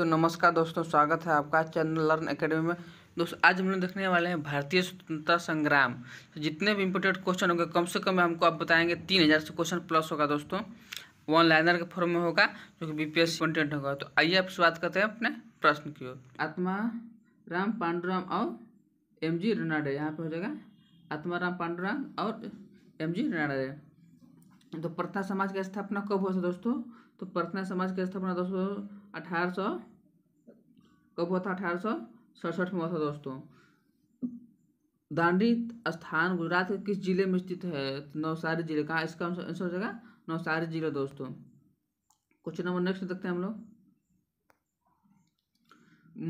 तो नमस्कार दोस्तों स्वागत है आपका चैनल लर्न एकेडमी में दोस्तों आज हम लोग देखने वाले हैं भारतीय स्वतंत्रता संग्राम तो जितने भी इम्पोर्टेंट क्वेश्चन होंगे कम से कम हमको आप बताएंगे तीन हज़ार से क्वेश्चन प्लस होगा दोस्तों वन लाइनर के फॉर्म में होगा जो कि बी कंटेंट होगा तो आइए आप शुरुआत करते हैं अपने प्रश्न की ओर आत्मा राम पांडुराम और एम जी रनाडे यहाँ पर हो जाएगा आत्मा राम पांडुराम और एम जी रनाडे तो प्रार्थना समाज की स्थापना कब हुआ था दोस्तों तो प्रार्थना समाज की स्थापना दोस्तों अठारह सौ कब हुआ था अठारह सौ सड़सठ में हुआ था दोस्तों दांडी स्थान गुजरात के किस जिले में स्थित है नवसारी जिले कहाँ इसका आंसर हो जाएगा नवसारी जिला दोस्तों क्वेश्चन नंबर नेक्स्ट देखते हैं हम लोग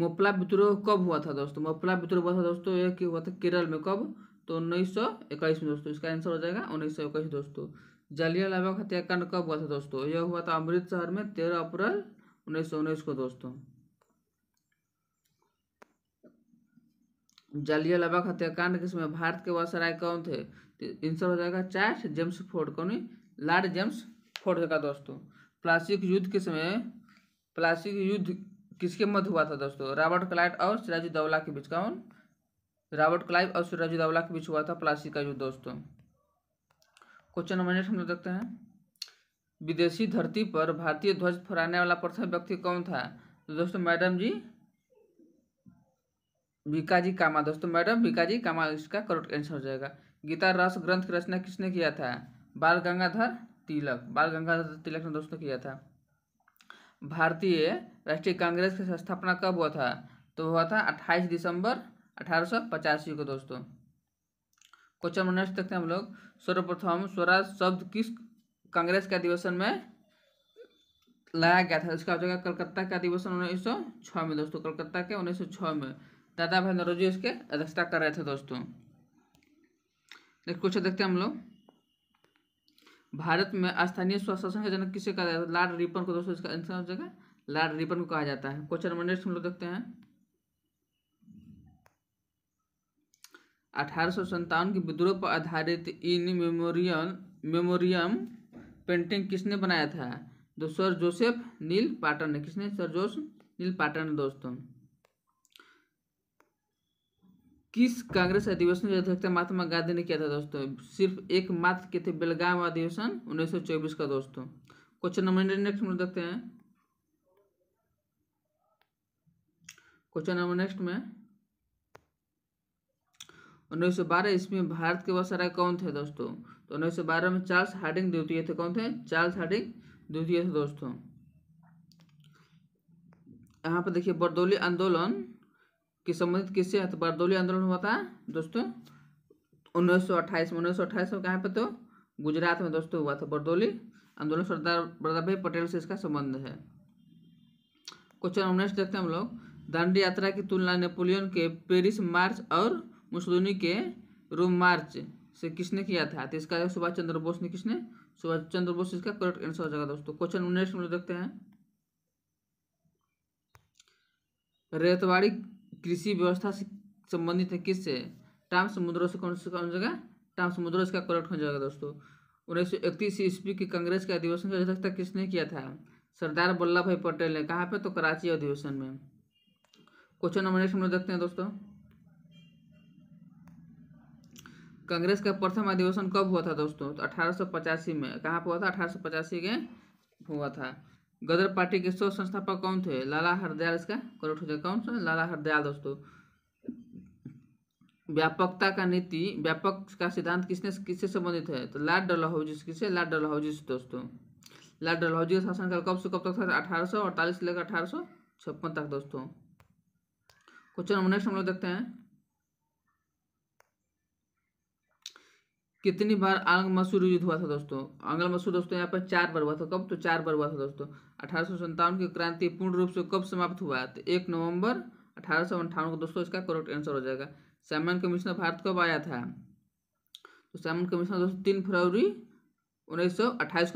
मोपला विद्रोह कब हुआ था दोस्तों मोपला विद्रोह हुआ था दोस्तों ये कि हुआ था केरल में कब तो उन्नीस सौ इक्कीस में दोस्तों इसका आंसर हो जाएगा उन्नीस सौ इक्कीस दोस्तों जलियावाला हत्याकांड कब हुआ था दोस्तों यह हुआ था अमृतसर में तेरह अप्रैल उन्नीस सौ उन्नीस को दोस्तों जालिया लबाक हत्याकांड के समय भारत के वसराय कौन थे आंसर हो जाएगा चार्ट जेम्स फोर्ड कौन लॉर्ड जेम्स फोर्ड का दोस्तों प्लासिक युद्ध के समय प्लासिक युद्ध किसके मध्य हुआ था दोस्तों रॉबर्ट क्लाइट और दौला के बीच कौन रॉबर्ट क्लाइव और दौला के बीच हुआ था प्लासिक का युद्ध दोस्तों क्वेश्चन नंबर एट हम लोग देखते हैं विदेशी धरती पर भारतीय ध्वज फहराने वाला प्रथम व्यक्ति कौन था तो दोस्तों मैडम जी भिकाजी कामा दोस्तों मैडम भिकाजी कामा इसका करोट आंसर हो जाएगा गीता रस ग्रंथ की रचना किसने किया था बाल गंगाधर तिलक बाल गंगाधर तिलक ने दोस्तों किया था भारतीय राष्ट्रीय कांग्रेस की स्थापना कब हुआ था तो हुआ था 28 दिसंबर अठारह को दोस्तों क्वेश्चन नंबर नेक्स्ट देखते हैं हम लोग सर्वप्रथम स्वराज शब्द किस कांग्रेस के अधिवेशन में लाया गया था इसका हो जाएगा कलकत्ता के अधिवेशन उन्नीस में दोस्तों कलकत्ता के उन्नीस में दादा भाई नरोजी उसके अध्यक्षता कर रहे थे दोस्तों नेक्स्ट क्वेश्चन देखते हैं हम लोग भारत में स्थानीय स्वशासन का जनक किसे कहा जाता है लॉर्ड रिपन को दोस्तों इसका आंसर हो जाएगा लॉर्ड रिपन को कहा जाता है क्वेश्चन नंबर नेक्स्ट हम लोग देखते हैं अठारह के विद्रोह पर आधारित इन मेमोरियल मेमोरियम पेंटिंग किसने बनाया था दो तो सर जोसेफ नील पाटन ने किसने सर जोस नील पाटन दोस्तों किस कांग्रेस अधिवेशन की अध्यक्षता महात्मा गांधी ने किया था दोस्तों सिर्फ एक मात्र के थे बेलगाम अधिवेशन 1924 का दोस्तों क्वेश्चन नंबर नेक्स्ट में देखते हैं क्वेश्चन नंबर नेक्स्ट में बारह ईस्वी में भारत के वसारा कौन थे दोस्तों तो बारह में चार्ल्स हार्डिंग द्वितीय थे कौन थे चार्ल्स हार्डिंग द्वितीय थे दोस्तों यहाँ पर देखिए बरदौली आंदोलन कि संबंधित किससे है तो बारदौली आंदोलन हुआ था दोस्तों उन्नीस सौ अट्ठाईस में उन्नीस सौ अट्ठाईस तो गुजरात में दोस्तों हुआ था बरदौली आंदोलन सरदार वल्लभ भाई पटेल से इसका संबंध है क्वेश्चन उन्नीस देखते हैं हम लोग दांडी यात्रा की तुलना नेपोलियन के पेरिस मार्च और मुसलोनी के रोम मार्च से किसने किया था तो इसका सुभाष चंद्र बोस ने किसने सुभाष चंद्र बोस इसका करेक्ट आंसर हो जाएगा दोस्तों क्वेश्चन उन्नीस हम लोग देखते हैं रेतवाड़ी कृषि व्यवस्था से संबंधित है किससे टाम समुद्र से कौन सा कौन जगह टाम समुद्र से कलेक्ट हो जाएगा दोस्तों उन्नीस सौ इकतीस ईस्वी के कांग्रेस के अधिवेशन का अध्यक्षता किसने किया था सरदार वल्लभ भाई पटेल ने कहाँ पे तो कराची अधिवेशन में क्वेश्चन नंबर नेक्स्ट हम लोग देखते हैं दोस्तों कांग्रेस का प्रथम अधिवेशन कब हुआ था दोस्तों तो अठारह में कहाँ पर हुआ था अठारह के हुआ था गदर पार्टी के सौ संस्थापक कौन थे लाला हरदयाल इसका करोट हो जाए कौन सा लाला हरदयाल दोस्तों व्यापकता का नीति व्यापक का सिद्धांत किसने किससे संबंधित है तो लॉर्ड डलहौजिस किससे लाड लॉर्ड से दोस्तों लाड डलहौजी का शासन काल कब से कब तक था अठारह से लेकर अठारह तक दोस्तों क्वेश्चन नंबर नेक्स्ट हम लोग देखते हैं कितनी बार आंग मसूर युद्ध हुआ था दोस्तों आंगल मसूर दोस्तों यहाँ पर चार बार हुआ था कब तो चार बार हुआ था दोस्तों अठारह की क्रांति पूर्ण रूप से कब समाप्त हुआ तो एक नवंबर अठारह को दोस्तों इसका करेक्ट आंसर हो जाएगा सैमन कमिश्नर भारत कब आया था तो सैमन कमिश्नर दोस्तों तीन फरवरी उन्नीस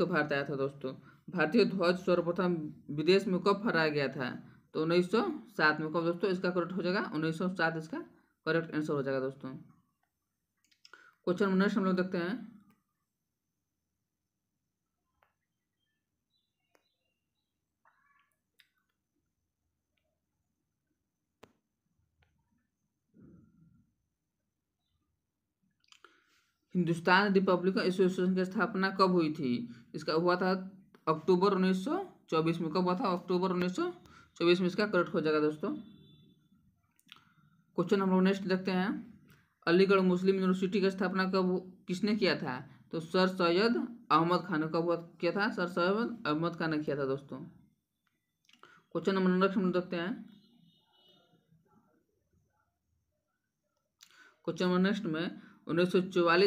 को भारत आया था दोस्तों भारतीय ध्वज सर्वप्रथम विदेश में कब फहराया गया था तो उन्नीस में कब दोस्तों इसका करेक्ट हो जाएगा उन्नीस इसका करेक्ट आंसर हो जाएगा दोस्तों क्वेश्चन नेक्स्ट हम लोग देखते हैं हिंदुस्तान रिपब्लिक एसोसिएशन की स्थापना कब हुई थी इसका हुआ था अक्टूबर 1924 में कब हुआ था अक्टूबर 1924 में इसका करेक्ट हो जाएगा दोस्तों क्वेश्चन हम लोग नेक्स्ट देखते हैं अलीगढ़ मुस्लिम यूनिवर्सिटी का स्थापना कब किसने किया था तो सर सैयद अहमद खान ने कब किया था सर सैयद अहमद खान ने किया था दोस्तों क्वेश्चन नंबर नेक्स्ट हम देखते हैं क्वेश्चन नंबर नेक्स्ट में उन्नीस सौ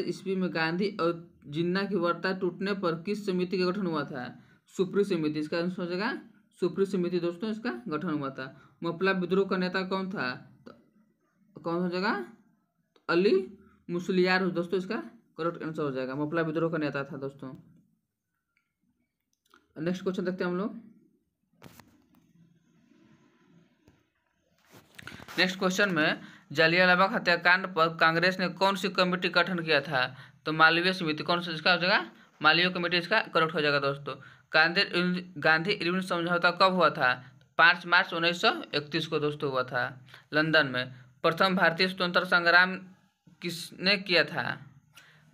ईस्वी में गांधी और जिन्ना की वार्ता टूटने पर किस समिति का गठन हुआ था सुप्री समिति इसका आंसर हो जाएगा सुप्री समिति दोस्तों इसका गठन हुआ था मफला विद्रोह का नेता कौन था तो कौन हो जाएगा तो अली मुसलियार दोस्तों इसका करेक्ट आंसर हो जाएगा मफला विद्रोह का नेता था दोस्तों नेक्स्ट क्वेश्चन देखते हैं हम लोग नेक्स्ट क्वेश्चन में जलियांवाला हत्याकांड पर कांग्रेस ने कौन सी कमेटी गठन किया था तो मालवीय समिति कौन सा इसका हो जाएगा मालवीय कमेटी इसका करेक्ट हो जाएगा दोस्तों गांधी गांधी इरविन समझौता कब हुआ था पाँच मार्च उन्नीस सौ इकतीस को दोस्तों हुआ था लंदन में प्रथम भारतीय स्वतंत्रता संग्राम किसने किया था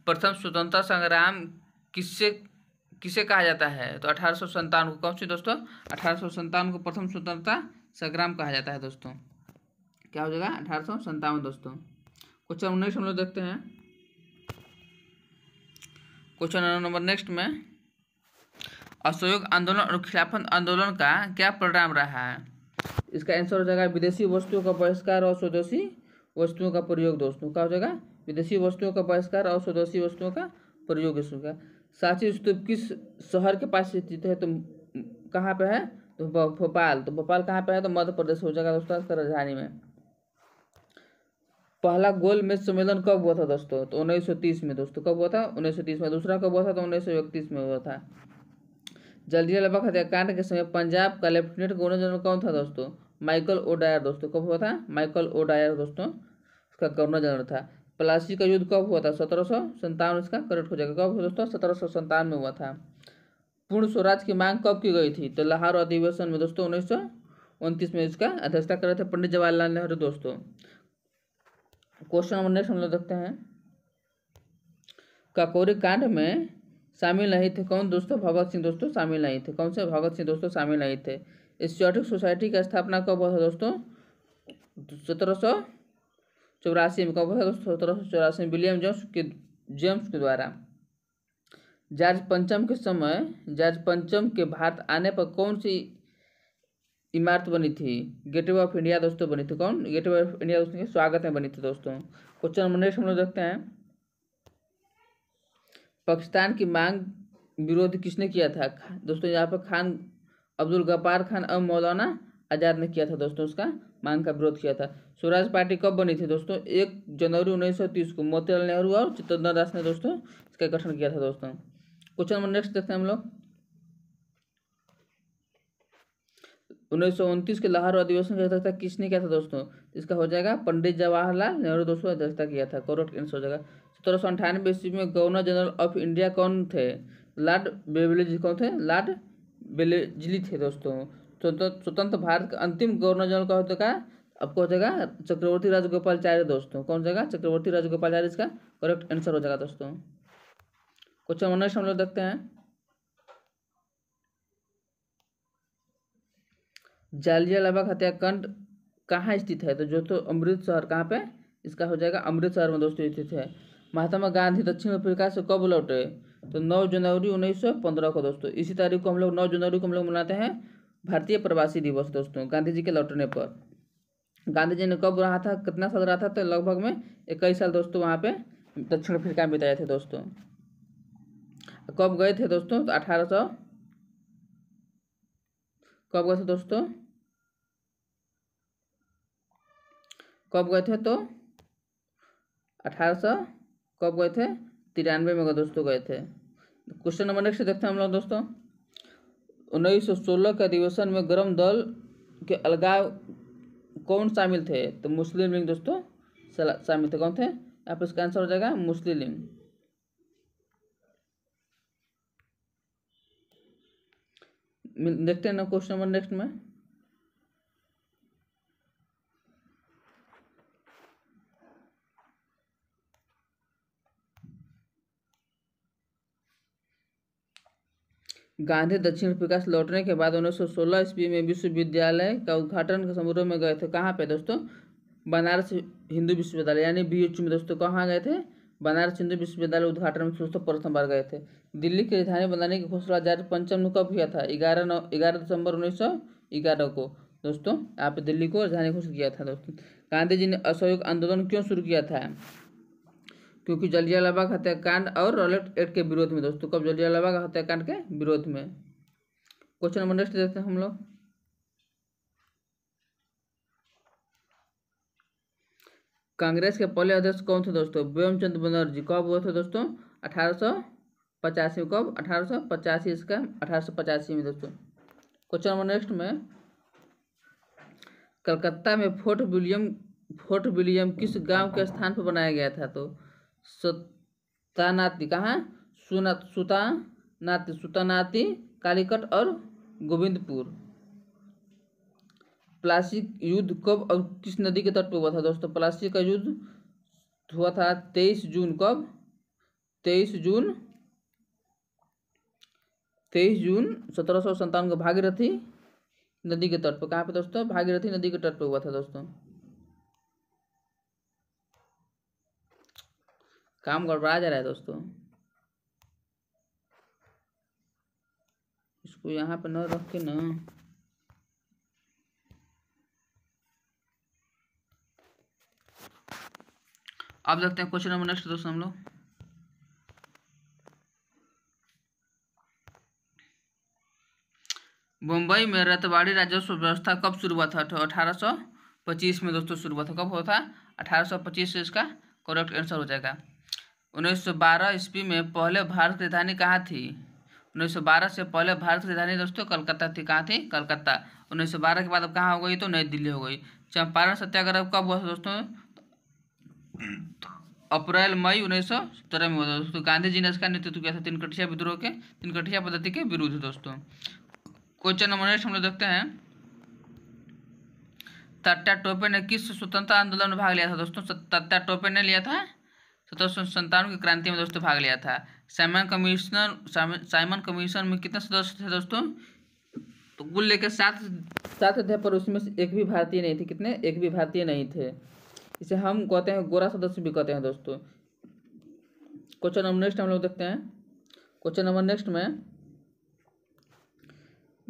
प्रथम स्वतंत्रता संग्राम किससे किसे कहा जाता है तो अठारह सौ को कौन सी दोस्तों अठारह सौ को प्रथम स्वतंत्रता संग्राम कहा जाता है दोस्तों क्या हो जाएगा अठारह दोस्तों क्वेश्चन उन्नीस हम लोग देखते हैं क्वेश्चन नंबर नेक्स्ट में असहयोग आंदोलन और खिलाफत आंदोलन का क्या परिणाम रहा है इसका आंसर हो जाएगा विदेशी वस्तुओं का बहिष्कार और स्वदेशी वस्तुओं का प्रयोग दोस्तों क्या हो जाएगा विदेशी वस्तुओं का बहिष्कार और स्वदेशी वस्तुओं का प्रयोग इसका सांची स्तूप तो किस शहर के पास स्थित है तो कहाँ पे है तो भोपाल तो भोपाल कहाँ पे है तो मध्य प्रदेश हो जाएगा दोस्तों राजधानी में पहला गोल मेज सम्मेलन कब हुआ था दोस्तों तो 1930 में दोस्तों कब हुआ था 1930 में दूसरा कब हुआ था तो 1931 में हुआ था जलियावाला हत्याकांड के समय पंजाब का लेफ्टिनेंट गवर्नर जनरल कौन था दोस्तों माइकल ओडायर दोस्तों कब हुआ था माइकल ओडायर दोस्तों उसका गवर्नर जनरल था प्लासी का युद्ध कब हुआ था सत्रह सौ संतावन इसका करेक्ट हो जाएगा कब दोस्तों सत्रह सौ संतावन में हुआ था पूर्ण स्वराज की मांग कब की गई थी तो लाहौर अधिवेशन में दोस्तों उन्नीस सौ उनतीस में इसका अध्यक्षता कर रहे थे पंडित जवाहरलाल नेहरू दोस्तों क्वेश्चन नंबर नेक्स्ट हम लोग देखते हैं काकोरी कांड में शामिल नहीं थे कौन दोस्तों भगत सिंह दोस्तों शामिल नहीं थे कौन से भगत सिंह दोस्तों शामिल नहीं थे स्टोटिक सोसाइटी का स्थापना कब हुआ था दोस्तों सत्रह चौरासी में कब हुआ था दोस्तों सत्रह सौ चौरासी में विलियम जेम्स के जेम्स के द्वारा जार्ज पंचम के समय जार्ज पंचम के भारत आने पर कौन सी इमारत बनी थी गेटवे ऑफ इंडिया दोस्तों बनी थी कौन गेटवे ऑफ इंडिया दोस्तों के स्वागत में बनी थी दोस्तों क्वेश्चन नंबर नेक्स्ट हम लोग देखते हैं पाकिस्तान की मांग विरोध किसने किया था दोस्तों यहाँ पर खान अब्दुल गफार खान और मौलाना आज़ाद ने किया था दोस्तों उसका मांग का विरोध किया था स्वराज पार्टी कब बनी थी दोस्तों एक जनवरी उन्नीस सौ तीस को मोतीलाल नेहरू और चित्तौदन दास ने दोस्तों इसका गठन किया था दोस्तों क्वेश्चन नंबर नेक्स्ट देखते हैं हम लोग उन्नीस के लाहौर अधिवेशन की अध्यक्षता किसने किया था दोस्तों इसका हो जाएगा पंडित जवाहरलाल नेहरू दोस्तों अध्यक्षता किया था करेक्ट आंसर हो जाएगा सत्रह सौ अंठानवे ईस्वी में गवर्नर जनरल ऑफ इंडिया कौन थे लॉर्ड बेवलेज कौन थे लॉर्ड बेलेजली थे दोस्तों स्वतंत्र भारत का अंतिम गवर्नर जनरल का होता आपको हो जाएगा चक्रवर्ती राजगोपालचार्य दोस्तों कौन जाएगा चक्रवर्ती राजगोपालचार्य इसका करेक्ट आंसर हो जाएगा दोस्तों क्वेश्चन उन्नीस हम लोग देखते हैं जालियालाबाग हत्याकांड कहाँ स्थित है तो जो तो शहर कहाँ पे इसका हो जाएगा अमृतसर में दोस्तों स्थित है महात्मा गांधी दक्षिण अफ्रीका से कब लौटे तो 9 जनवरी 1915 को दोस्तों इसी तारीख को हम लोग 9 जनवरी को हम लोग मनाते हैं भारतीय प्रवासी दिवस दोस्तों गांधी जी के लौटने पर गांधी जी ने कब रहा था कितना साल रहा था तो लगभग में इक्कीस साल दोस्तों वहाँ पे दक्षिण अफ्रीका में बिताए थे दोस्तों कब गए थे दोस्तों तो अठारह सौ कब गए थे दोस्तों कब गए थे तो अठारह सौ कब गए थे तिरानवे में दोस्तों गए थे क्वेश्चन नंबर नेक्स्ट देखते हैं हम लोग दोस्तों उन्नीस सौ सोलह के अधिवेशन में गर्म दल के अलगाव कौन शामिल थे तो मुस्लिम लिंग दोस्तों शामिल थे कौन थे यहाँ पर इसका आंसर हो जाएगा मुस्लिम लिंग देखते हैं ना क्वेश्चन नंबर नेक्स्ट में गांधी दक्षिण अफ्रीका से लौटने के बाद उन्नीस सौ सोलह ईस्वी में विश्वविद्यालय का उद्घाटन समारोह में गए थे कहाँ पे दोस्तों बनारस हिंदू विश्वविद्यालय यानी बी में दोस्तों कहाँ गए थे बनारस हिंदू विश्वविद्यालय उद्घाटन में दोस्तों प्रथम बार गए थे दिल्ली की राजधानी बनाने की घोषणा जारी पंचम में कब हुआ था ग्यारह नौ ग्यारह दिसंबर उन्नीस सौ ग्यारह को दोस्तों आप दिल्ली को राजधानी घोषित किया था दोस्तों गांधी जी ने असहयोग आंदोलन क्यों शुरू किया था क्योंकि जलियालाबाग हत्याकांड और रॉलेट एक्ट के विरोध में दोस्तों कब जलियालाबाग हत्याकांड के विरोध में क्वेश्चन नंबर नेक्स्ट देखते हैं हम लोग कांग्रेस के पहले अध्यक्ष कौन थे दोस्तों चंद्र बनर्जी कब हुए थे दोस्तों अठारह पचासी में कब अठारह सौ पचासी इसका अठारह सौ पचासी में दोस्तों क्वेश्चन नंबर नेक्स्ट में कलकत्ता में फोर्ट विलियम फोर्ट विलियम किस गांव के स्थान पर बनाया गया था तो सतानाति कहाँ सुना नाती सुतानाती कालीकट और गोविंदपुर प्लासी युद्ध कब और किस नदी के तट पर हुआ था दोस्तों प्लासी का युद्ध हुआ था तेईस जून कब तेईस जून तेईस जून सत्रह सौ संतावन को भागीरथी नदी के तट पर कहाँ पे दोस्तों भागीरथी नदी के तट पर हुआ था दोस्तों काम गड़बड़ा जा रहा है दोस्तों इसको यहाँ पे न रख के ना आप देखते हैं क्वेश्चन नंबर नेक्स्ट दोस्तों हम लोग बम्बई में रतवाड़ी राजस्व व्यवस्था कब शुरू हुआ था अठारह सौ पच्चीस में दोस्तों शुरू हुआ था कब हुआ था अठारह सौ पच्चीस से इसका करेक्ट आंसर हो जाएगा 1912 ईस्वी में पहले भारत की राजधानी कहाँ थी 1912 से पहले भारत की राजधानी दोस्तों कलकत्ता थी कहाँ थी कलकत्ता 1912 के बाद अब कहाँ हो गई तो नई दिल्ली हो गई चंपारण सत्याग्रह कब हुआ दोस्तों अप्रैल मई उन्नीस सौ सत्रह में हुआ दोस्तों गांधी जी ने इसका नेतृत्व किया था तीनकटिया विद्रोह के तीनकटिया पद्धति के विरुद्ध दोस्तों क्वेश्चन नंबर नेक्स्ट हम लोग देखते हैं तत्या टोपे ने किस स्वतंत्रता आंदोलन में भाग लिया था दोस्तों तत्या टोपे ने लिया था सत्रह तो तो सौ संतानवे की क्रांति में दोस्तों भाग लिया था साइमन कमीशनर साइमन कमीशन में कितने सदस्य थे दोस्तों तो कुल लेकर सात सात थे पर उसमें से एक भी भारतीय नहीं थे कितने एक भी भारतीय नहीं थे इसे हम कहते हैं गोरा सदस्य भी कहते हैं दोस्तों क्वेश्चन नंबर नेक्स्ट हम लोग देखते हैं क्वेश्चन नंबर नेक्स्ट में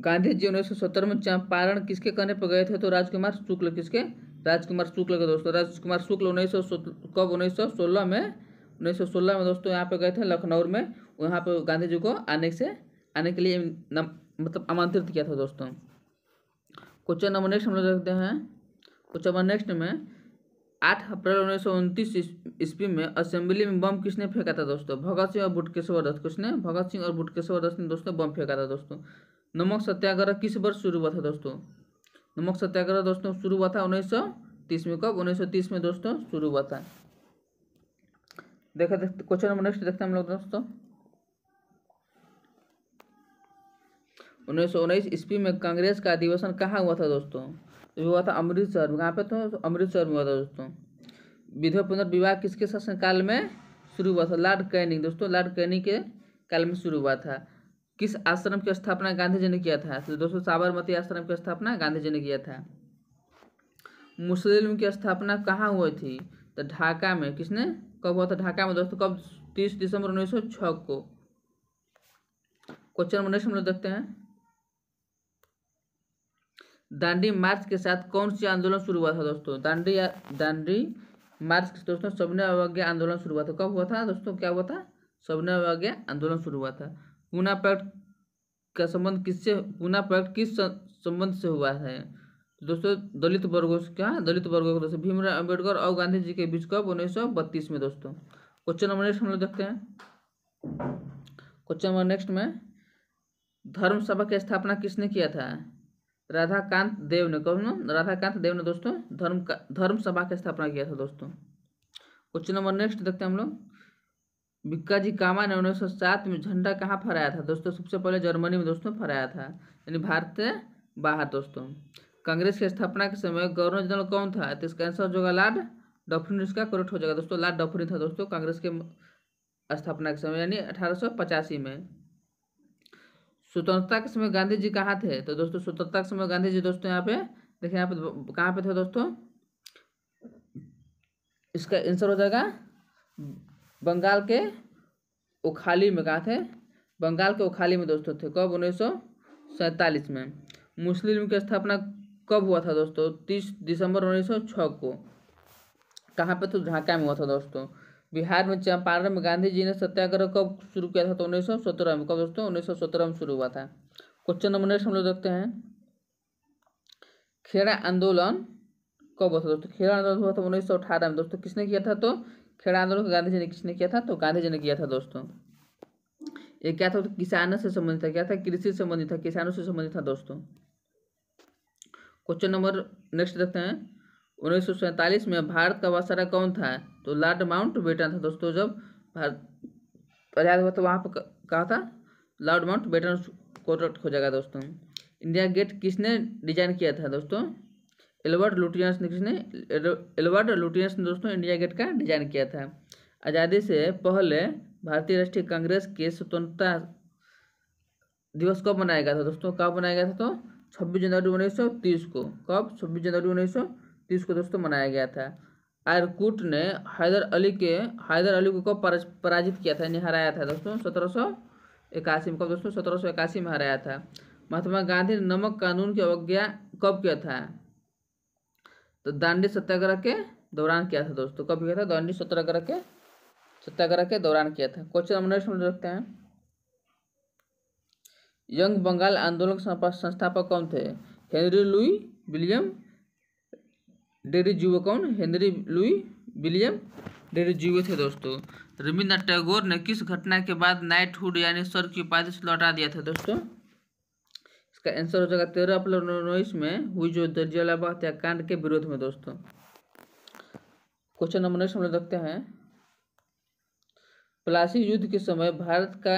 गांधी जी उन्नीस सौ सत्तर में चंपारण किसके कहने पर गए थे तो राजकुमार शुक्ल किसके राजकुमार शुक्ल के दोस्तों राजकुमार शुक्ल उन्नीस सौ कब उन्नीस सौ सोलह में उन्नीस सौ सोलह में दोस्तों यहाँ पे गए थे लखनऊ में वहाँ पे गांधी जी को आने से आने के लिए नम, मतलब आमंत्रित किया था दोस्तों क्वेश्चन नंबर नेक्स्ट हम लोग देखते हैं क्वेश्चन नंबर नेक्स्ट में आठ अप्रैल उन्नीस सौ उनतीस ईस्वी में असेंबली में बम किसने फेंका था दोस्तों भगत सिंह और बुटकेश्वर दत्त किसने भगत सिंह और बुटकेश्वर दत्त ने दोस्तों बम फेंका था दोस्तों नमक सत्याग्रह किस वर्ष शुरू हुआ था दोस्तों नमक सत्याग्रह दोस्तों शुरू हुआ था तीस में कब तीस में दोस्तों शुरू हुआ था देखा देखते क्वेश्चन नंबर नेक्स्ट देखते हैं हम लोग दोस्तों उन्नीस सौ उन्नीस ईस्वी में कांग्रेस का अधिवेशन कहाँ हुआ था दोस्तों तो हुआ था अमृतसर में कहाँ पे तो अमृतसर में हुआ था दोस्तों विधवा पुनर्विवाह किसके शासनकाल में शुरू हुआ था लॉर्ड कैनिंग दोस्तों लॉर्ड कैनिंग के काल में शुरू हुआ था किस आश्रम की स्थापना गांधी जी ने किया था तो दोस्तों साबरमती आश्रम की स्थापना गांधी जी ने किया था मुस्लिम की स्थापना कहाँ हुई थी तो ढाका में किसने कब हुआ था ढाका में दोस्तों कब तीस दिसंबर उन्नीस सौ छ को क्वेश्चन नंबर नेक्स्ट हम लोग देखते हैं दांडी मार्च के साथ कौन सी आंदोलन शुरू हुआ था दोस्तों दांडी दांडी मार्च के दोस्तों सबने अवज्ञा आंदोलन शुरू हुआ था कब हुआ था दोस्तों क्या हुआ था सबने अवज्ञा आंदोलन शुरू हुआ था पूना पैक्ट का संबंध किससे पूना पैक्ट किस संबंध से हुआ है दोस्तों दलित वर्गों से क्या दलित वर्गों दोस्तों भीमराव अम्बेडकर और गांधी जी के बीच कब उन्नीस में दोस्तों क्वेश्चन नंबर नेक्स्ट हम लोग देखते हैं क्वेश्चन नंबर नेक्स्ट में धर्म सभा की स्थापना किसने किया था राधाकांत देव ने कौन राधाकांत देव ने दोस्तों धर्म का धर्म सभा की स्थापना किया था दोस्तों क्वेश्चन नंबर नेक्स्ट देखते हैं हम लोग बिक्का जी कामा ने उन्नीस सौ सात में झंडा कहाँ फहराया था दोस्तों सबसे पहले जर्मनी में दोस्तों फहराया था यानी भारत से बाहर दोस्तों कांग्रेस की स्थापना के समय गवर्नर जनरल कौन था तो इसका आंसर हो जाएगा लॉर्ड इसका करेक्ट हो जाएगा दोस्तों लार्ड डॉफरिन था दोस्तों कांग्रेस के स्थापना के समय यानी अठारह में स्वतंत्रता के समय गांधी जी कहाँ थे तो दोस्तों स्वतंत्रता के समय गांधी जी दोस्तों यहाँ पे देखिए यहाँ पे कहाँ पे थे दोस्तों इसका आंसर हो जाएगा बंगाल के उखाली में कहा थे बंगाल के उखाली में दोस्तों थे कब उन्नीस सैंतालीस में मुस्लिम लीग की स्थापना कब हुआ था दोस्तों तीस दिसंबर उन्नीस सौ छः को कहाँ पे तो ढाका में हुआ था दोस्तों बिहार में चंपारण में गांधी जी ने सत्याग्रह कब शुरू किया था तो उन्नीस सौ सत्रह में कब दोस्तों उन्नीस सौ सत्रह में शुरू हुआ था क्वेश्चन नंबर नेक्स्ट हम लोग देखते हैं खेड़ा आंदोलन कब हुआ था दोस्तों खेड़ा आंदोलन हुआ था उन्नीस सौ अठारह में दोस्तों किसने किया था तो छेड़ा आंदोलन गांधी जी ने किसने किया था तो गांधी जी ने किया था दोस्तों ये क्या था तो किसानों से संबंधित था क्या था कृषि से संबंधित था किसानों से संबंधित था दोस्तों क्वेश्चन नंबर नेक्स्ट देखते हैं उन्नीस में भारत का वसारा कौन था तो लॉर्ड माउंट बेटन था दोस्तों जब भारत आज़ाद हुआ तो वहाँ पर कहा था लॉर्ड माउंट बेटन को खोजेगा दोस्तों इंडिया गेट किसने डिजाइन किया था दोस्तों एलवर्ट लुटियंस ने किसने एलवर्ट लुटियंस ने दोस्तों इंडिया गेट का डिजाइन किया था आज़ादी से पहले भारतीय राष्ट्रीय कांग्रेस के स्वतंत्रता दिवस कब मनाया गया था दोस्तों कब मनाया गया था तो छब्बीस जनवरी उन्नीस सौ तीस को कब छब्बीस जनवरी उन्नीस सौ तीस को दोस्तों मनाया गया था आयरकूट ने हैदर अली के हैदर अली को कब पराजित किया था इन्हें हराया था दोस्तों सत्रह सौ इक्यासी में कब दोस्तों सत्रह सौ इक्यासी में हराया था महात्मा गांधी ने नमक कानून की अवज्ञा कब किया था तो दांडी सत्याग्रह के दौरान किया था दोस्तों कब किया था दांडी सत्याग्रह के सत्याग्रह के दौरान किया था क्वेश्चन हम नेक्स्ट रखते हैं यंग बंगाल आंदोलन संस्थापक कौन थे हेनरी लुई विलियम डेरी डेरीजुए कौन हेनरी लुई विलियम डेरी डेरीजुए थे दोस्तों रविन्द्रनाथ टैगोर ने किस घटना के बाद नाइटहुड यानी सर की उपाधि से लौटा दिया था दोस्तों इसका आंसर हो जाएगा तेरह अप्रैल उन्नीस में हुई जो दर्जियालाबा हत्याकांड के विरोध में दोस्तों क्वेश्चन नंबर नेक्स्ट हम लोग देखते हैं प्लासी युद्ध के समय भारत का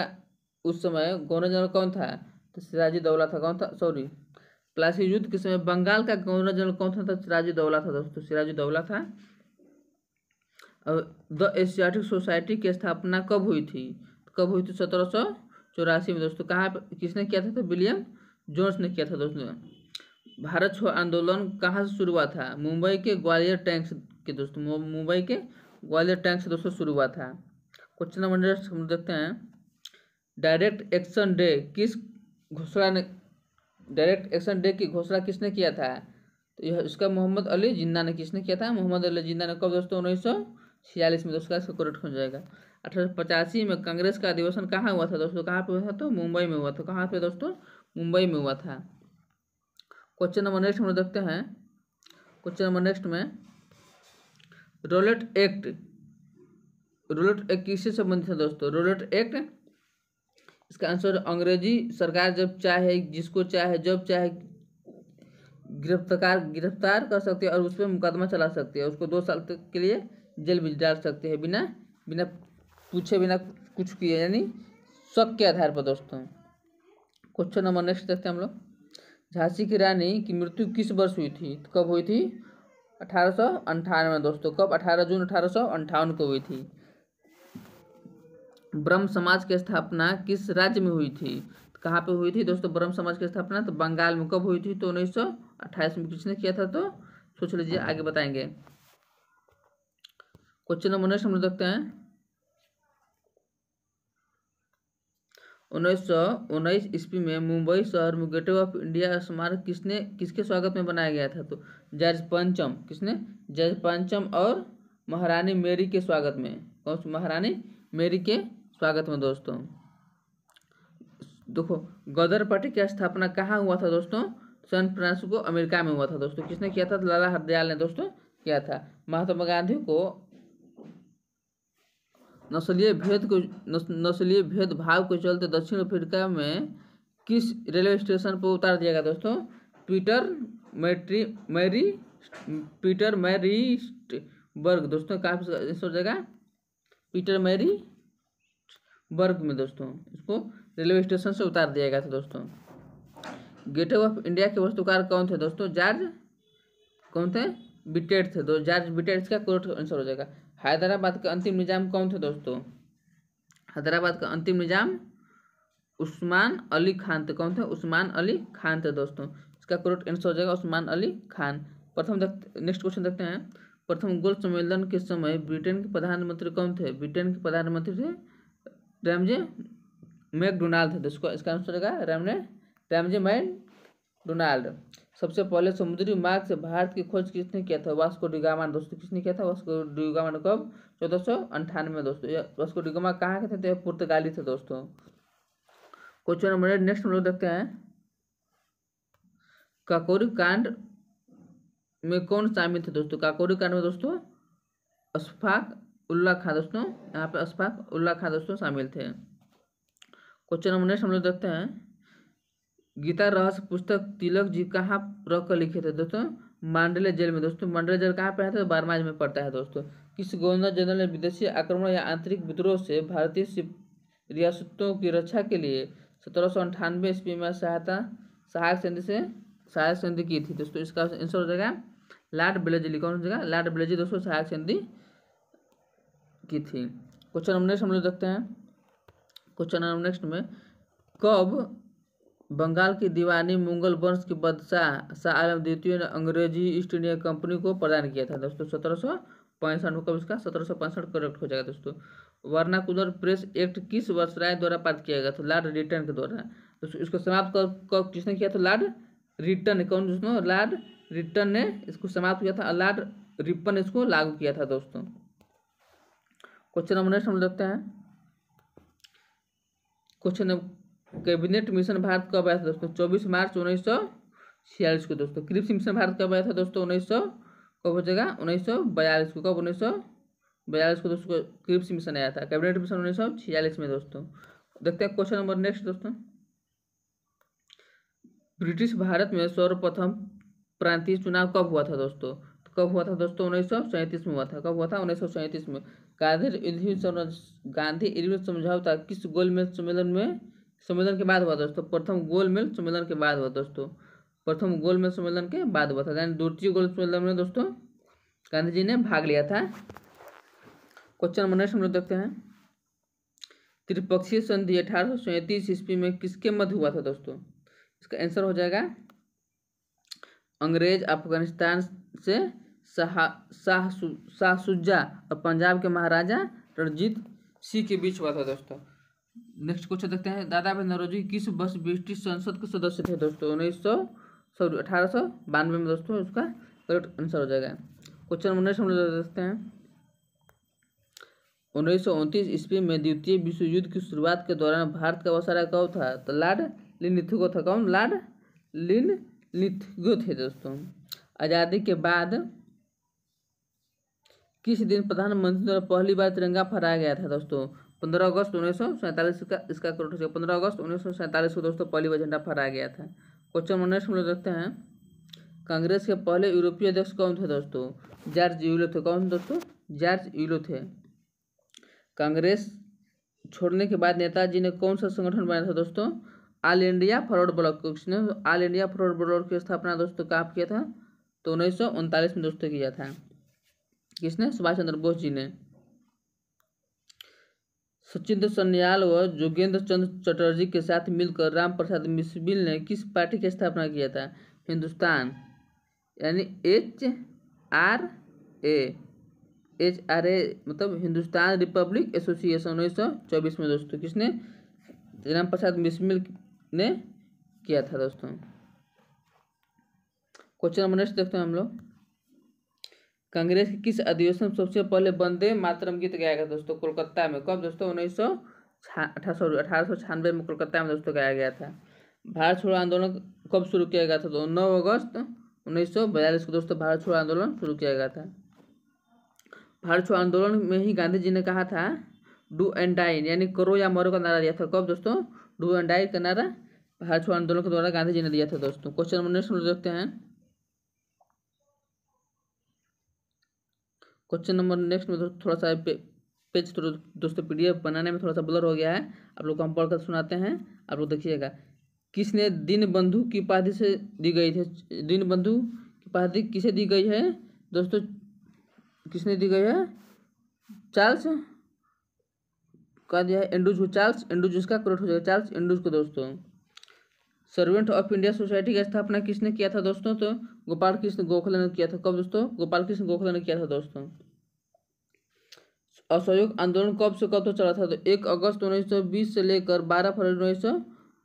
उस समय गवर्नर जनरल कौन था तो सिराजी दौला था कौन था सॉरी प्लासी युद्ध के समय बंगाल का गवर्नर जनरल कौन था तो सिराजी दौला था दोस्तों सिराजी दौला था द एशियाटिक सोसाइटी की स्थापना कब हुई थी कब हुई थी सत्रह सौ चौरासी में दोस्तों कहाँ किसने किया था तो विलियम जोन्स ने किया था दोस्तों भारत छोड़ आंदोलन कहाँ से शुरू हुआ था मुंबई के ग्वालियर टैंक के दोस्तों मुंबई के ग्वालियर टैंक से दोस्तों शुरू हुआ था क्वेश्चन नंबर हम देखते हैं डायरेक्ट एक्शन डे किस घोषणा ने डायरेक्ट एक्शन डे की घोषणा किसने किया था तो यह इसका मोहम्मद अली जिन्ना ने किसने किया था मोहम्मद अली जिन्ना ने कब दोस्तों उन्नीस सौ छियालीस में दोस्तों इसका करेक्ट हो जाएगा अठारह में कांग्रेस का अधिवेशन कहाँ हुआ था दोस्तों कहाँ पे हुआ था तो मुंबई में हुआ था कहाँ पे दोस्तों मुंबई में हुआ था क्वेश्चन नंबर नेक्स्ट हम देखते हैं क्वेश्चन नंबर नेक्स्ट में रोलेट एक्ट रोलेट एक्ट किससे संबंधित है दोस्तों रोलेट एक्ट इसका आंसर अंग्रेजी सरकार जब चाहे जिसको चाहे जब चाहे गिरफ्तार गिरफ्तार कर सकती है और उस पर मुकदमा चला सकती है उसको दो साल तक के लिए जेल भी डाल सकते हैं बिना बिना पूछे बिना कुछ किए यानी शक के आधार पर दोस्तों क्वेश्चन नंबर नेक्स्ट देखते हैं हम लोग झांसी की रानी की मृत्यु किस वर्ष हुई थी तो कब हुई थी अठारह सौ में दोस्तों कब अठारह जून अठारह को हुई थी ब्रह्म समाज की स्थापना किस राज्य में हुई थी तो कहाँ पे हुई थी दोस्तों ब्रह्म समाज की स्थापना तो बंगाल में कब हुई थी तो उन्नीस सौ अट्ठाईस में किसने किया था तो सोच लीजिए आगे बताएंगे क्वेश्चन नंबर नेक्स्ट हम लोग देखते हैं उन्नीस सौ उन्नीस ईस्वी में मुंबई शहर में गेटवे ऑफ इंडिया स्मारक किसने किसके स्वागत में बनाया गया था तो जज पंचम किसने जज पंचम और महारानी मेरी के स्वागत में कौन महारानी मेरी के स्वागत में दोस्तों देखो गदर पार्टी की स्थापना कहाँ हुआ था दोस्तों सैन फ्रांसिस्को अमेरिका में हुआ था दोस्तों किसने किया था लाला हरदयाल ने दोस्तों किया था महात्मा गांधी को नस्लीय भेद को नस्लीय भेदभाव के चलते दक्षिण अफ्रीका में किस रेलवे स्टेशन पर उतार दिया गया दोस्तों पीटर मैट्री मैरी पीटर मैरी बर्ग दोस्तों काफी आंसर जगह पीटर मैरी बर्ग में दोस्तों इसको रेलवे स्टेशन से उतार दिया गया था दोस्तों गेटवे ऑफ इंडिया के वस्तुकार कौन थे दोस्तों जार्ज कौन थे बिटेट थे दो तो जार्ज बिटेट का कोर्ट आंसर हो जाएगा हैदराबाद का अंतिम निज़ाम कौन थे दोस्तों हैदराबाद का अंतिम निज़ाम उस्मान अली खान थे कौन थे उस्मान अली खान थे दोस्तों इसका करेक्ट आंसर हो जाएगा उस्मान अली खान प्रथम नेक्स्ट क्वेश्चन देखते हैं प्रथम गोल सम्मेलन के समय ब्रिटेन के प्रधानमंत्री कौन थे ब्रिटेन के प्रधानमंत्री थे रैमजे मैकडोनाल्ड थे दोस्तों इसका आंसर रहेगा रैमने रैमजे मैन डोनाल्ड सबसे पहले समुद्री मार्ग से भारत की खोज किसने किया था वास्को डिगामा दोस्तों किसने किया था वास्को डिगामा कब चौदह सौ अंठानवे दोस्तों वास्को डिगामा कहाँ के थे तो पुर्तगाली थे दोस्तों क्वेश्चन नंबर एट नेक्स्ट हम लोग देखते हैं काकोरी कांड में कौन शामिल थे दोस्तों काकोरी कांड में दोस्तों अशफाक उल्ला खां दोस्तों यहाँ पे अशफाक उल्ला खां दोस्तों शामिल थे क्वेश्चन नंबर नेक्स्ट हम लोग देखते हैं गीता रहस्य पुस्तक तिलक जी कहाँ रख कर लिखे थे दोस्तों मांडले जेल में दोस्तों मांडले जेल कहाँ पे है तो बारमाज में पड़ता है दोस्तों किस गवर्नर जनरल ने विदेशी आक्रमण या आंतरिक विद्रोह से भारतीय रियासतों की रक्षा के लिए सत्रह सौ अंठानवे ईस्वी में सहायता सहायक संधि से सहायक संधि की थी दोस्तों इसका आंसर हो जाएगा लाट ब्लेजी लिखा हो जाएगा लाट ब्लेजी दोस्तों सहायक संधि की थी क्वेश्चन हम नेक्स्ट हम लोग देखते हैं क्वेश्चन हम नेक्स्ट में कब बंगाल की दीवानी मुगल वंश के बादशाह शाह आलम द्वितीय ने अंग्रेजी ईस्ट इंडिया कंपनी को प्रदान किया था दोस्तों सत्रह सौ पैंसठ कब इसका सत्रह सौ पैंसठ करेक्ट हो जाएगा दोस्तों वर्नाकुलर प्रेस एक्ट किस वर्ष राय द्वारा पारित किया गया था लॉर्ड रिटर्न के द्वारा दोस्तों इसको समाप्त कर, कर किसने किया था लॉर्ड रिटर्न कौन दोस्तों लॉर्ड रिटर्न ने इसको समाप्त किया था लॉर्ड रिपन ने इसको लागू किया था दोस्तों क्वेश्चन नंबर नेक्स्ट हम लेते हैं क्वेश्चन कैबिनेट मिशन भारत कब आया था दोस्तों चौबीस मार्च उन्नीस सौ को दोस्तों कृषि मिशन भारत कब आया था दोस्तों उन्नीस कब हो जाएगा उन्नीस को कब उन्नीस बयालीस को दोस्तों क्रिप्स मिशन आया था कैबिनेट मिशन उन्नीस सौ छियालीस में दोस्तों देखते हैं क्वेश्चन नंबर नेक्स्ट दोस्तों ब्रिटिश भारत में सर्वप्रथम प्रांतीय चुनाव कब हुआ था दोस्तों तो कब हुआ था दोस्तों उन्नीस में हुआ था कब हुआ था उन्नीस में गांधी गांधी समझौता किस गोलमेज सम्मेलन में सम्मेलन के बाद हुआ दोस्तों प्रथम गोलमेल सम्मेलन के बाद हुआ दोस्तों प्रथम गोलमेल सम्मेलन के बाद हुआ था यानी द्वितीय गोल सम्मेलन में दोस्तों गांधी जी ने भाग लिया था क्वेश्चन नंबर नेक्स्ट हम लोग देखते हैं त्रिपक्षीय संधि अठारह सौ सैंतीस ईस्वी में किसके मध्य हुआ था दोस्तों इसका आंसर हो जाएगा अंग्रेज अफगानिस्तान से शाह शाहसुजा और पंजाब के महाराजा रणजीत सिंह के बीच हुआ था दोस्तों नेक्स्ट क्वेश्चन देखते हैं दादा भाई नरोजी किस वर्ष ब्रिटिश संसद के सदस्य थे दोस्तों उन्नीस सौ सॉरी अठारह सौ बानवे में दोस्तों उसका करेक्ट आंसर हो जाएगा क्वेश्चन उन्नीस हम लोग देखते हैं उन्नीस सौ उनतीस ईस्वी में द्वितीय विश्व युद्ध की शुरुआत के दौरान भारत का बसारा कब था तो लार्ड लिन लिथगो था कौन लार्ड लिन लिथगो थे दोस्तों आज़ादी के बाद किस दिन प्रधानमंत्री द्वारा पहली बार तिरंगा फहराया गया था दोस्तों पंद्रह अगस्त उन्नीस सौ सैंतालीस का इसका करोट हो जाएगा पंद्रह अगस्त उन्नीस सौ सैंतालीस को दोस्तों पहली बार झंडा फहराया गया था क्वेश्चन नंबर नेक्स्ट हम लोग देखते हैं कांग्रेस के पहले यूरोपीय अध्यक्ष कौन थे दोस्तों जॉर्ज यूलो थे कौन दोस्तों जॉर्ज यूलो थे कांग्रेस छोड़ने के बाद नेताजी ने कौन सा संगठन बनाया था दोस्तों All India Forward Bloc All India Forward Bloc की स्थापना दोस्तों कहाँ किया था तो उन्नीस में दोस्तों किया था किसने सुभाष चंद्र बोस जी ने सचिंद्र सन्याल व जोगेंद्र चंद्र चटर्जी के साथ मिलकर राम प्रसाद मिशबिल ने किस पार्टी की स्थापना किया था हिंदुस्तान यानी H R A H R A मतलब हिंदुस्तान रिपब्लिक एसोसिएशन उन्नीस सौ चौबीस में दोस्तों किसने राम प्रसाद मिशमिल ने किया था दोस्तों क्वेश्चन नंबर नेक्स्ट देखते हैं हम लोग कांग्रेस के किस अधिवेशन सबसे पहले वंदे मातरम गीत गाया गया दोस्तों कोलकाता में कब दोस्तों उन्नीस सौ अठारह सौ छियानवे में कोलकाता में दोस्तों गाया गया था भारत छोड़ो आंदोलन कब शुरू किया गया था तो नौ अगस्त उन्नीस सौ बयालीस को दोस्तों भारत छोड़ो आंदोलन शुरू किया गया था भारत छोड़ो आंदोलन में ही गांधी जी ने कहा था डू एंड डाइन यानी करो या मरो का नारा दिया था कब दोस्तों डू एंड डाइन का नारा भारत छोड़ो आंदोलन के द्वारा गांधी जी ने दिया था दोस्तों क्वेश्चन नंबर नेक्स्ट देखते हैं क्वेश्चन नंबर नेक्स्ट में तो थोड़ा सा पेज थोड़ा तो दोस्तों पी बनाने में थोड़ा सा ब्लर हो गया है आप लोग को हम पढ़कर सुनाते हैं आप लोग देखिएगा किसने दिन बंधु की उपाधि से दी गई थी दिन बंधु की उपाधि किसे दी गई है दोस्तों किसने दी गई है चार्ल्स कहा दिया है एंडूज को चार्ल्स एंडूज इसका करेक्ट हो जाएगा चार्ल्स एंडूज को दोस्तों सर्वेंट ऑफ इंडिया सोसाइटी का स्थापना किसने किया था दोस्तों तो गोपाल कृष्ण गोखले ने किया था कब दोस्तों गोपाल कृष्ण गोखले ने किया था दोस्तों असहयोग आंदोलन कब से कब तक तो चला था तो एक अगस्त उन्नीस सौ बीस से लेकर बारह फरवरी उन्नीस सौ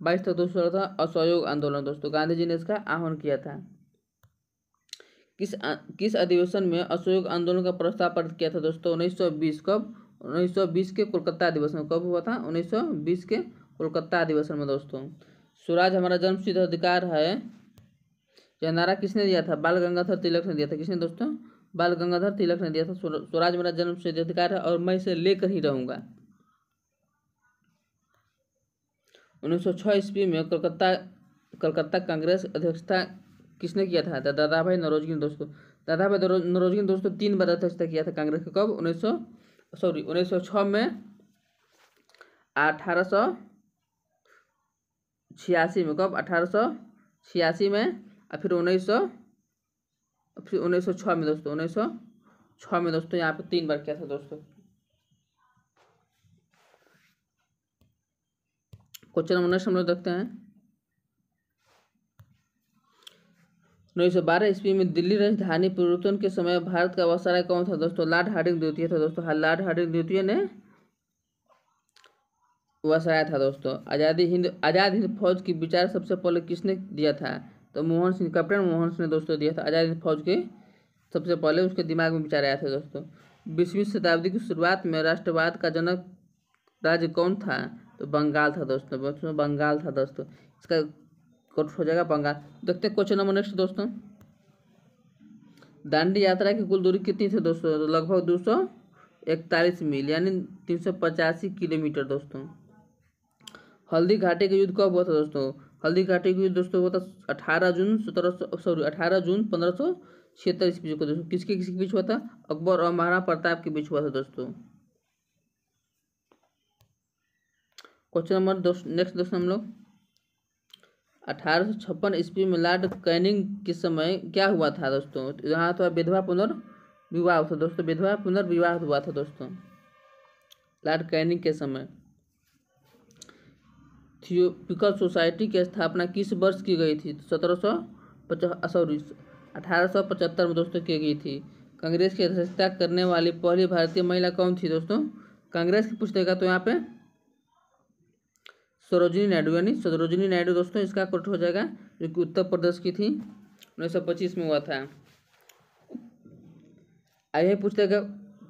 बाईस तक दोस्तों चला था असहयोग आंदोलन दोस्तों गांधी जी ने इसका आह्वान किया था किस आ, किस अधिवेशन में असहयोग आंदोलन का प्रस्ताव पारित किया था दोस्तों उन्नीस सौ बीस कब उन्नीस सौ बीस के कोलकाता अधिवेशन कब हुआ था उन्नीस सौ बीस के कोलकाता अधिवेशन में दोस्तों स्वराज हमारा जन्म सिद्ध अधिकार है यह नारा किसने दिया था बाल गंगाधर तिलक ने दिया था किसने दोस्तों बाल गंगाधर तिलक ने दिया था स्वराज मेरा जन्म सिद्ध अधिकार है और मैं इसे लेकर ही रहूंगा उन्नीस सौ 1906 ईस्वी में कलकत्ता कलकत्ता कांग्रेस अध्यक्षता किसने किया था दादा भाई नरोजगी दोस्तों दादा भाई नरोजगी दोस्तों तीन बार अध्यक्षता किया था कांग्रेस का कब उन्नीस सौ सॉरी उन्नीस सौ 1906 में अठारह सौ छियासी में कब अठारह सौ छियासी में और फिर उन्नीस सौ फिर उन्नीस सौ छः में दोस्तों उन्नीस सौ छः में दोस्तों यहाँ पे तीन बार किया था दोस्तों क्वेश्चन नंबर नेक्स्ट हम लोग देखते हैं उन्नीस सौ बारह ईस्वी में दिल्ली राजधानी परिवर्तन के समय भारत का वसारा कौन था दोस्तों लॉर्ड हार्डिंग द्वितीय था दोस्तों हाँ, लॉर्ड हार्डिंग द्वितीय ने वसाया था दोस्तों आज़ादी हिंद आज़ाद हिंद फौज की विचार सबसे पहले किसने दिया था तो मोहन सिंह कैप्टन मोहन सिंह ने दोस्तों दिया था आज़ाद हिंद फौज के सबसे पहले उसके दिमाग में विचार आया था दोस्तों बीसवीं शताब्दी की शुरुआत में राष्ट्रवाद का जनक राज्य कौन था तो बंगाल था दोस्तों बंगाल था दोस्तों इसका कट हो जाएगा बंगाल देखते क्वेश्चन नंबर नेक्स्ट दोस्तों दांडी यात्रा की कुल दूरी कितनी थी दोस्तों तो लगभग दो सौ इकतालीस मील यानी तीन सौ पचासी किलोमीटर दोस्तों हल्दी घाटी का युद्ध कब हुआ था दोस्तों हल्दी घाटी का युद्ध दोस्तों हुआ था अठारह जून सत्रह सौ सॉरी अठारह जून पंद्रह सौ छिहत्तर ईस्वी को दोस्तों किसके किसके बीच हुआ था अकबर और महाराणा प्रताप के बीच हुआ था दोस्तों क्वेश्चन नंबर दोस्त नेक्स्ट दोस्तों हम लोग अठारह सौ छप्पन ईस्वी में लॉर्ड कैनिंग के समय क्या हुआ था दोस्तों यहाँ तो विधवा पुनर्विवाह था दोस्तों विधवा पुनर्विवाह हुआ था दोस्तों लॉर्ड कैनिंग के समय थियोपिकल सोसाइटी की स्थापना किस वर्ष की गई थी सत्रह सौ पचास सॉरी अठारह सौ पचहत्तर में दोस्तों की गई थी कांग्रेस की अध्यक्षता करने वाली पहली भारतीय महिला कौन थी दोस्तों कांग्रेस की देगा तो यहाँ पे सरोजिनी नायडू यानी सरोजिनी नायडू दोस्तों इसका कोट हो जाएगा जो कि उत्तर प्रदेश की थी उन्नीस सौ पच्चीस में हुआ था आइए देगा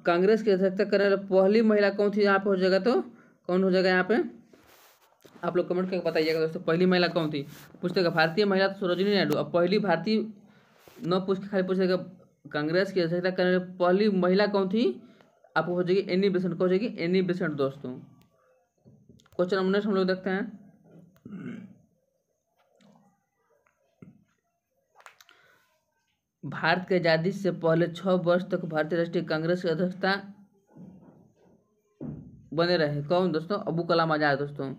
कांग्रेस की अध्यक्षता करने वाली पहली महिला कौन थी यहाँ पे हो जाएगा तो कौन हो जाएगा यहाँ पे आप लोग कमेंट करके बताइएगा दोस्तों पहली महिला कौन थी पूछते भारतीय महिला तो सरोजनी नायडू अब पहली भारतीय न पूछ के खाली पूछेगा कांग्रेस की अध्यक्षता करने पहली महिला कौन थी आपको हो जाएगी एनी बेसेंट कौन हो जाएगी एनी बेसेंट दोस्तों क्वेश्चन नंबर नेक्स्ट हम लोग देखते हैं भारत के आज़ादी से पहले छः वर्ष तक भारतीय राष्ट्रीय कांग्रेस की अध्यक्षता बने रहे कौन दोस्तों अबू कलाम आज़ाद दोस्तों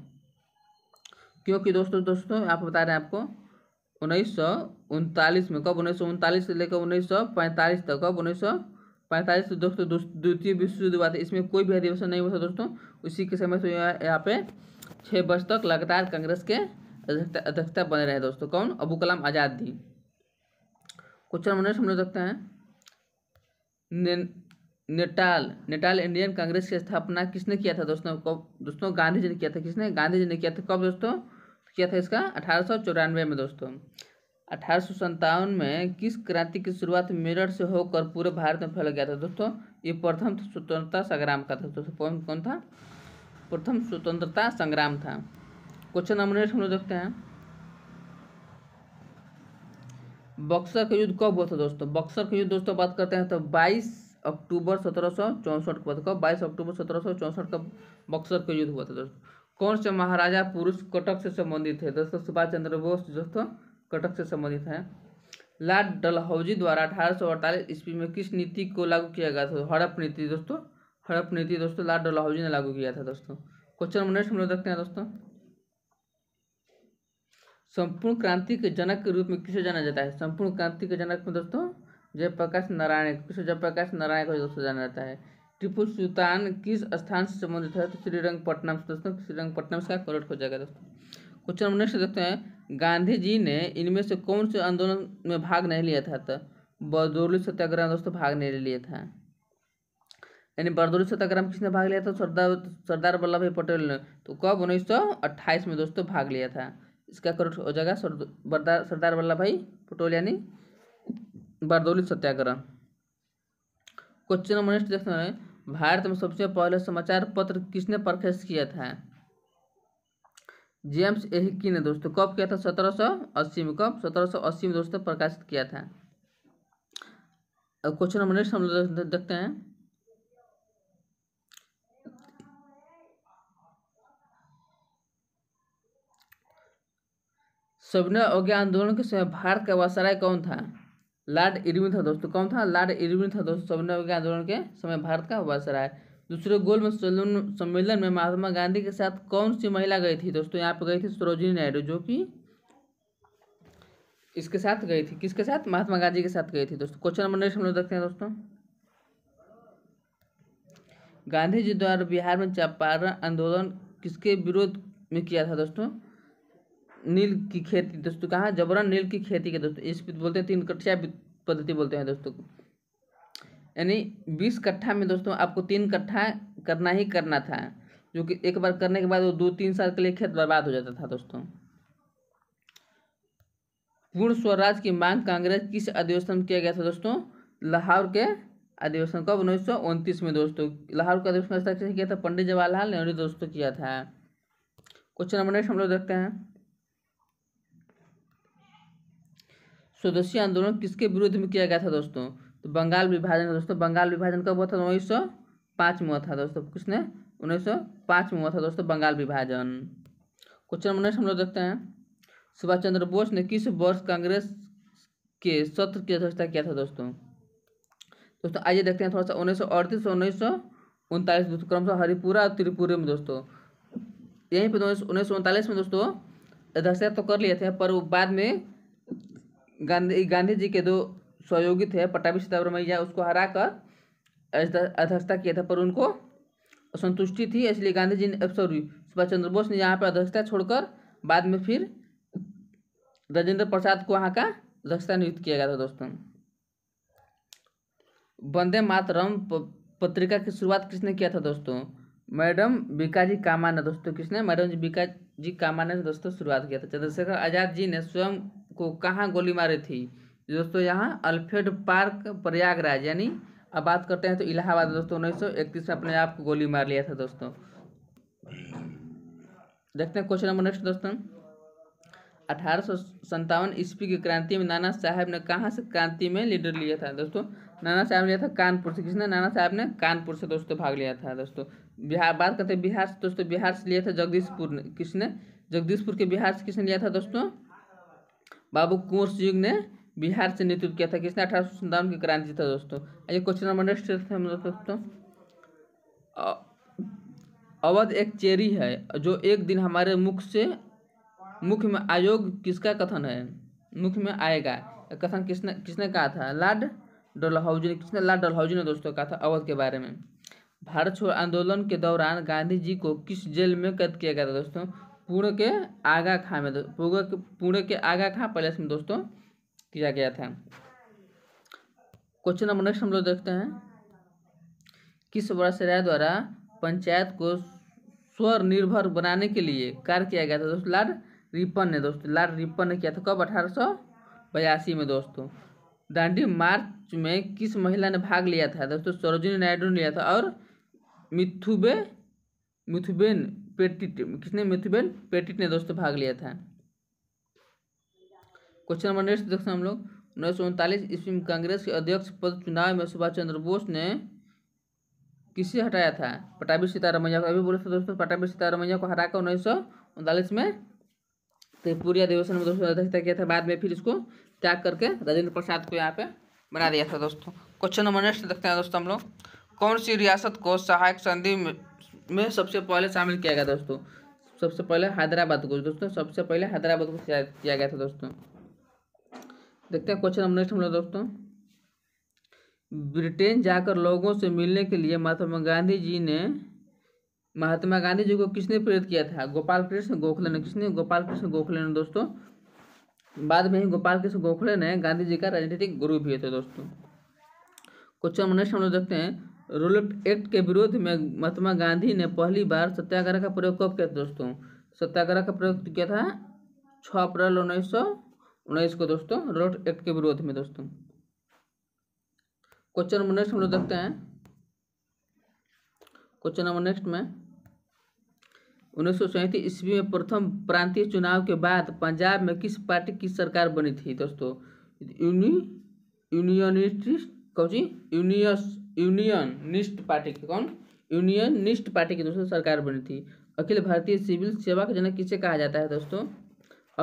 क्योंकि दोस्तों दोस्तों आप बता रहे हैं आपको उन्नीस सौ उनतालीस में कब उन्नीस सौ उनतालीस से लेकर उन्नीस सौ पैंतालीस तक कब उन्नीस सौ पैंतालीस से दोस्तों द्वितीय विश्व युद्ध हुआ था इसमें कोई भी अधिवेशन नहीं हुआ था दोस्तों उसी के समय से यहाँ पे छः वर्ष तक लगातार कांग्रेस के अध्यक्षता बने रहे दोस्तों कौन अबू कलाम आज़ाद जी क्वेश्चन मनोज हम लोग देखते हैं नेटाल नेटाल इंडियन कांग्रेस की स्थापना किसने किया था दोस्तों कब दोस्तों गांधी जी ने किया था किसने गांधी जी ने किया था कब दोस्तों किया था इसका अठारह में दोस्तों अठारह में किस क्रांति की शुरुआत मेरठ से होकर पूरे भारत में फैल गया था दोस्तों ये प्रथम स्वतंत्रता संग्राम का था दोस्तों कौन कौन था प्रथम स्वतंत्रता संग्राम था क्वेश्चन नंबर एट हम लोग देखते हैं बक्सर का युद्ध कब हुआ था दोस्तों बक्सर का युद्ध दोस्तों बात करते हैं तो 22 अक्टूबर सत्रह सौ चौंसठ का बाईस अक्टूबर सत्रह सौ चौंसठ का बक्सर का युद्ध हुआ था दोस्तों कौन से महाराजा पुरुष कटक से संबंधित है दोस्तों सुभाष चंद्र बोस दोस्तों कटक से संबंधित है लॉर्ड डलहौजी द्वारा अठारह सौ अड़तालीस ईस्वी में किस नीति को लागू किया गया था हड़प नीति दोस्तों हड़प नीति दोस्तों लॉर्ड डलहौजी ने लागू किया था दोस्तों क्वेश्चन नंबर नेक्स्ट हम लोग देखते हैं दोस्तों संपूर्ण क्रांति के जनक के रूप में किसे जाना जाता है संपूर्ण क्रांति के जनक में दोस्तों जयप्रकाश नारायण किसे जयप्रकाश नारायण को दोस्तों जाना जाता है टिपू सुल्तान किस स्थान से संबंधित है तो श्रीरंगपट्टनम से दोस्तों श्रीरंगपट्टनम से करेक्ट हो जाएगा दोस्तों क्वेश्चन नंबर नेक्स्ट देखते हैं गांधी जी ने इनमें से कौन से आंदोलन में भाग नहीं लिया था तो बरदौली सत्याग्रह दोस्तों भाग नहीं लिया था यानी बरदौली सत्याग्रह किसने भाग लिया था सरदार सरदार वल्लभ भाई पटेल ने तो कब उन्नीस सौ अट्ठाईस में दोस्तों भाग लिया था इसका करेक्ट हो जाएगा सरदार वल्लभ भाई पटेल यानी Bardoli Satyagraha question number next देखते हैं भारत में सबसे पहले समाचार पत्र किसने प्रकाशित किया था जेम्स एहिकी ने दोस्तों कब किया था सत्रह सौ अस्सी में कब सत्रह सौ अस्सी में दोस्तों प्रकाशित किया था अब क्वेश्चन नंबर नेक्स्ट हम लोग देखते हैं सविनय अवज्ञा आंदोलन के समय भारत का वसराय कौन था लॉर्ड इरविन था दोस्तों तो कौन था लॉर्ड इरविन था दोस्तों सविनय के आंदोलन के समय भारत का बस रहा दूसरे गोल में सम्मेलन में महात्मा गांधी के साथ कौन सी महिला गई थी दोस्तों यहाँ पर गई थी सरोजिनी नायडू जो कि इसके साथ गई थी किसके साथ महात्मा गांधी के साथ गई थी दोस्तों क्वेश्चन नंबर नेक्स्ट हम लोग देखते हैं दोस्तों गांधी जी द्वारा बिहार में चंपारण आंदोलन किसके विरोध में किया था दोस्तों नील की खेती दोस्तों कहाँ जबरन नील की खेती के दोस्तों इस बोलते हैं तीन कक्षा पद्धति बोलते हैं दोस्तों यानी बीस कट्ठा में दोस्तों आपको तीन कट्ठा करना ही करना था जो कि एक बार करने के बाद वो दो तीन साल के लिए खेत बर्बाद हो जाता था दोस्तों पूर्ण स्वराज की मांग कांग्रेस किस अधिवेशन में किया गया था दोस्तों लाहौर के अधिवेशन कब उन्नीस सौ में दोस्तों लाहौर का अधिवेशन किया था पंडित जवाहरलाल नेहरू दोस्तों किया था क्वेश्चन नंबर नेक्स्ट हम लोग देखते हैं स्वदेशी आंदोलन किसके विरोध में किया गया था दोस्तों तो बंगाल विभाजन दोस्तों बंगाल विभाजन कब हुआ था उन्नीस सौ में हुआ था दोस्तों किसने उन्नीस सौ में हुआ था दोस्तों बंगाल विभाजन क्वेश्चन नंबर नेक्स्ट हम लोग देखते हैं सुभाष चंद्र बोस ने किस वर्ष कांग्रेस के सत्र की अध्यक्षता किया था दोस्तों दोस्तों आइए देखते हैं थोड़ा सा उन्नीस सौ अड़तीस उन्नीस सौ उनतालीस दोस्तों क्रम हरिपुरा और त्रिपुरे में दोस्तों यहीं पर उन्नीस सौ उनतालीस में दोस्तों अध्यक्षता तो कर लिए थे पर बाद में गांधी गांधी जी के दो सहयोगी थे पटाभी सीतारमैया उसको हरा कर अध्यक्षता किया था पर उनको असंतुष्टि थी इसलिए गांधी जी ने सॉरी सुभाष चंद्र बोस ने यहाँ पर अध्यक्षता छोड़कर बाद में फिर राजेंद्र प्रसाद को वहाँ का अध्यक्षता नियुक्त किया गया था दोस्तों वंदे मातरम पत्रिका की शुरुआत किसने किया था दोस्तों मैडम बीकाजी जी कामान दोस्तों किसने मैडम जी बीका जी कामाने से दोस्तों शुरुआत किया था चंद्रशेखर आज़ाद जी ने स्वयं को कहाँ गोली मारी थी दोस्तों यहाँ अल्फ्रेड पार्क प्रयागराज यानी अब बात करते हैं तो इलाहाबाद दोस्तों उन्नीस सौ इकतीस में अपने आप को गोली मार लिया था दोस्तों देखते हैं क्वेश्चन नंबर नेक्स्ट दोस्तों अठारह सौ सत्तावन ईस्वी की क्रांति में नाना साहब ने कहाँ से क्रांति में लीडर लिया था दोस्तों नाना साहब लिया था कानपुर से किसने नाना साहब ने कानपुर से दोस्तों भाग लिया था दोस्तों बिहार बात करते हैं बिहार से दोस्तों बिहार से लिया था जगदीशपुर ने किसने जगदीशपुर के बिहार से किसने लिया था दोस्तों बाबू कुंवर सिंह ने बिहार से नेतृत्व किया था किसने अठारह सौ सन्तावन की क्रांति था दोस्तों ये क्वेश्चन नंबर नेक्स्ट है दोस्तों अवध एक चेरी है जो एक दिन हमारे मुख से मुख में आयोग किसका कथन है मुख में आएगा कथन किसने किसने कहा था लाड डलहौजी ने किसने लाड डलहौजी ने दोस्तों कहा था अवध के बारे में भारत छोड़ आंदोलन के दौरान गांधी जी को किस जेल में कैद किया गया था दोस्तों पूर्ण के आगा खां में पुणे के आगा खां पैलेस में दोस्तों किया गया था क्वेश्चन नंबर नेक्स्ट हम लोग देखते हैं किस राय द्वारा पंचायत को स्वनिर्भर बनाने के लिए कार्य किया गया था दोस्तों लाल रिपन ने दोस्तों लाल रिपन ने किया था कब अठारह बयासी में दोस्तों दांडी मार्च में किस महिला ने भाग लिया था दोस्तों सरोजिनी नायडू ने लिया था और मिथुबे मिथुबेन पेटिट किसने मिथुबेन पेटिट ने दोस्तों भाग लिया था क्वेश्चन नंबर नेक्स्ट देखते हैं हम लोग उन्नीस सौ उनतालीस ईस्वी में कांग्रेस के अध्यक्ष पद चुनाव में सुभाष चंद्र बोस ने किसे हटाया था पटाभी सीतारमैया को अभी बोले थे दोस्तों पटाभी सीतारमैया को हराकर उन्नीस सौ उनतालीस में त्रिपुरी अधिवेशन में दोस्तों अध्यक्षता किया था बाद में फिर इसको त्याग करके राजेंद्र प्रसाद को यहाँ पे बना दिया था दोस्तों क्वेश्चन नंबर नेक्स्ट देखते हैं दोस्तों हम लोग कौन सी रियासत को सहायक संधि में सबसे पहले शामिल किया गया दोस्तों सबसे पहले हैदराबाद को दोस्तों सबसे पहले हैदराबाद को किया गया था दोस्तों देखते हैं क्वेश्चन नंबर नेक्स्ट हम लोग दोस्तों ब्रिटेन जाकर लोगों से मिलने के लिए महात्मा गांधी जी ने महात्मा गांधी जी को किसने प्रेरित किया था गोपाल कृष्ण गोखले ने किसने गोपाल कृष्ण गोखले ने दोस्तों बाद में ही गोपाल कृष्ण गोखले ने गांधी जी का राजनीतिक गुरु भी थे दोस्तों क्वेश्चन नंबर नेक्स्ट हम लोग देखते हैं रोलेट एक्ट के विरोध में महात्मा गांधी ने पहली बार सत्याग्रह का प्रयोग कब किया दोस्तों सत्याग्रह का प्रयोग किया था छ अप्रैल उन्नीस उन्नीस को दोस्तों रोलेट एक्ट के विरोध में दोस्तों क्वेश्चन नंबर नेक्स्ट हम लोग देखते हैं क्वेश्चन नंबर नेक्स्ट में उन्नीस सौ सैंतीस ईस्वी में प्रथम प्रांतीय चुनाव के बाद पंजाब में किस पार्टी की सरकार बनी थी दोस्तों यूनि यूनियनिस्ट कौन सी यूनियस यूनियन निष्ठ पार्टी की कौन यूनियन निष्ठ पार्टी की दोस्तों सरकार बनी थी अखिल भारतीय सिविल सेवा का जनक किसे कहा जाता है दोस्तों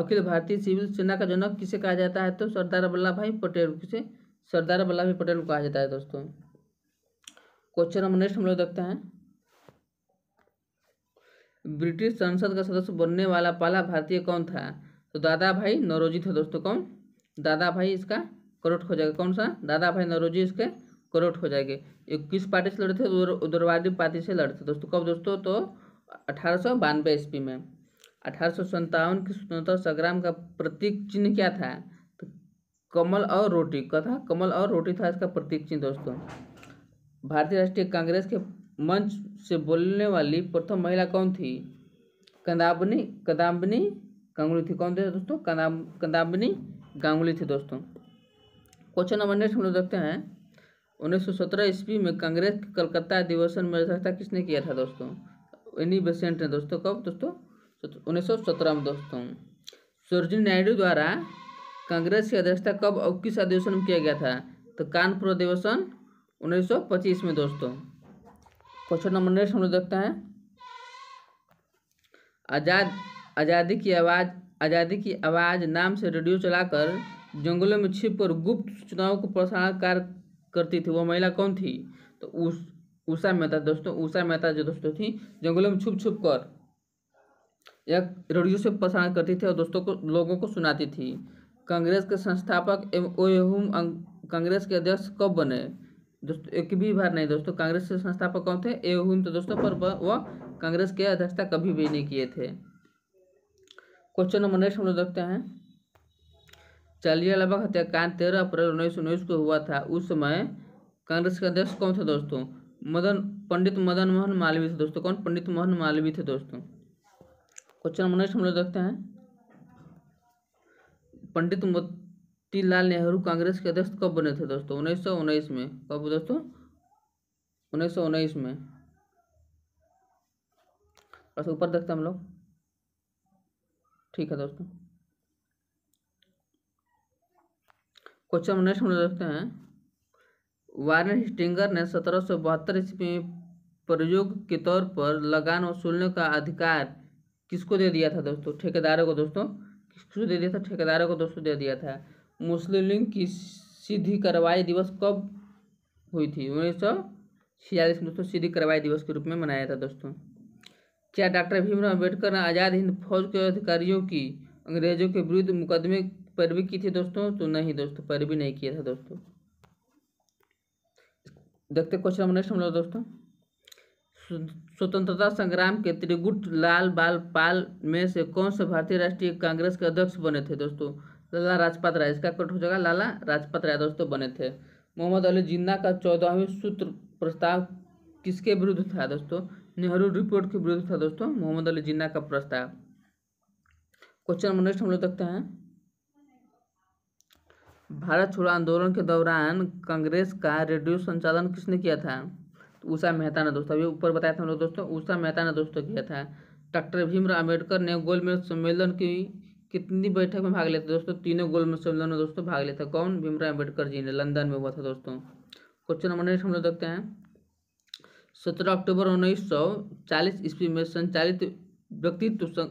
अखिल भारतीय सिविल सेना का जनक किसे कहा जाता है तो सरदार वल्लभ भाई पटेल किसे सरदार वल्लभ भाई पटेल को कहा जाता है दोस्तों क्वेश्चन नंबर नेक्स्ट हम लोग देखते हैं ब्रिटिश संसद का सदस्य बनने वाला पहला भारतीय कौन था तो दादा भाई नरोजी थे दोस्तों कौन दादा भाई इसका करोट खोजेगा कौन सा दादा भाई नरोजी इसके करोट हो जाएंगे ये किस पार्टी से लड़े थे उदरवादी पार्टी से लड़े थे दोस्तों कब दोस्तों तो अठारह सौ बानवे ईस्वी में अठारह सौ सत्तावन के स्वतंत्रता संग्राम का प्रतीक चिन्ह क्या था तो कमल और रोटी का था कमल और रोटी था इसका प्रतीक चिन्ह दोस्तों भारतीय राष्ट्रीय कांग्रेस के मंच से बोलने वाली प्रथम महिला कौन थी कदाबनी कदाम्बनी गांगुली थी कौन थे दोस्तों कदाम्बनी गांगुली थी दोस्तों क्वेश्चन नंबर नेक्स्ट हम लोग देखते हैं 1917 ईस्वी में कांग्रेस के कलकत्ता अधिवेशन में अध्यक्षता किसने किया था दोस्तों एनी बेसेंट ने दोस्तों कब दोस्तों उन्नीस सौ सत्रह में दोस्तों सरोजिनी नायडू द्वारा कांग्रेस की अध्यक्षता कब और किस अधिवेशन में किया गया था तो कानपुर अधिवेशन 1925 में दोस्तों क्वेश्चन नंबर नेक्स्ट हम लोग देखते हैं आज़ाद आज़ादी की आवाज़ आज़ादी की आवाज़ नाम से रेडियो चलाकर जंगलों में छिप कर गुप्त सूचनाओं को प्रसारण कार्य करती थी वो महिला कौन थी तो उस उषा मेहता दोस्तों उषा मेहता जो दोस्तों थी जंगलों में छुप छुप कर यह रेडियो से प्रसारण करती थी और दोस्तों को लोगों को सुनाती थी कांग्रेस के संस्थापक एवं अं, कांग्रेस के अध्यक्ष कब बने दोस्तों एक भी बार नहीं दोस्तों कांग्रेस के संस्थापक कौन थे एवं तो दोस्तों पर वह कांग्रेस के अध्यक्षता कभी भी नहीं किए थे क्वेश्चन नंबर नेक्स्ट हम लोग देखते हैं चालिया लबाग हत्याकांड तेरह अप्रैल उन्नीस सौ उन्नीस को हुआ था उस समय कांग्रेस का अध्यक्ष कौन था दोस्तों मदन पंडित मदन मोहन मालवीय थे दोस्तों कौन पंडित मोहन मालवीय थे दोस्तों क्वेश्चन नंबर नेक्स्ट हम लोग देखते हैं पंडित मोतीलाल नेहरू कांग्रेस के अध्यक्ष कब बने थे दोस्तों उन्नीस सौ उन्नीस में कब दोस्तों उन्नीस सौ उन्नीस में ऊपर देखते हैं हम लोग ठीक है दोस्तों क्वेश्चन हम नेक्स्ट हम देखते हैं वारन हिस्टिंगर ने सत्रह सौ बहत्तर ईस्वी में प्रयोग के तौर पर लगान वसूलने का अधिकार किसको दे दिया था दोस्तों ठेकेदारों को दोस्तों किसको दे दिया था ठेकेदारों को दोस्तों दे दिया था मुस्लिम लीग की सीधी कार्रवाई दिवस कब हुई थी उन्नीस सौ छियालीस में दोस्तों सीधी कार्रवाई दिवस के रूप में मनाया था दोस्तों क्या डॉक्टर भीमराव अम्बेडकर ने आज़ाद हिंद फौज के अधिकारियों की अंग्रेजों के विरुद्ध मुकदमे पर भी की थी दोस्तों तो नहीं दोस्तों पर भी नहीं किया था दोस्तों देखते क्वेश्चन नंबर नेक्स्ट हम लोग दोस्तों स्वतंत्रता संग्राम के त्रिगुट लाल बाल पाल में से कौन से भारतीय राष्ट्रीय कांग्रेस के अध्यक्ष बने थे दोस्तों लाला राजपत राय इसका कट हो जाएगा लाला राजपत राय दोस्तों बने थे मोहम्मद अली जिन्ना का चौदहवीं सूत्र प्रस्ताव किसके विरुद्ध था दोस्तों नेहरू रिपोर्ट के विरुद्ध था दोस्तों मोहम्मद अली जिन्ना का प्रस्ताव क्वेश्चन नंबर नेक्स्ट हम लोग देखते हैं भारत छोड़ो आंदोलन के दौरान कांग्रेस का रेडियो संचालन किसने किया था उषा तो मेहता ने दोस्तों अभी ऊपर बताया था हम लोग दोस्तों उषा मेहता ने दोस्तों किया था डॉक्टर भीमराव अम्बेडकर ने गोलमेज सम्मेलन की कितनी बैठक में भाग लेते दोस्तों तीनों गोलमेज सम्मेलन में दोस्तों भाग लेते था कौन भीमराव अम्बेडकर जी ने लंदन में हुआ था दोस्तों क्वेश्चन नंबर नेक्स्ट हम लोग देखते हैं सत्रह अक्टूबर उन्नीस सौ चालीस ईस्वी में संचालित व्यक्तित्व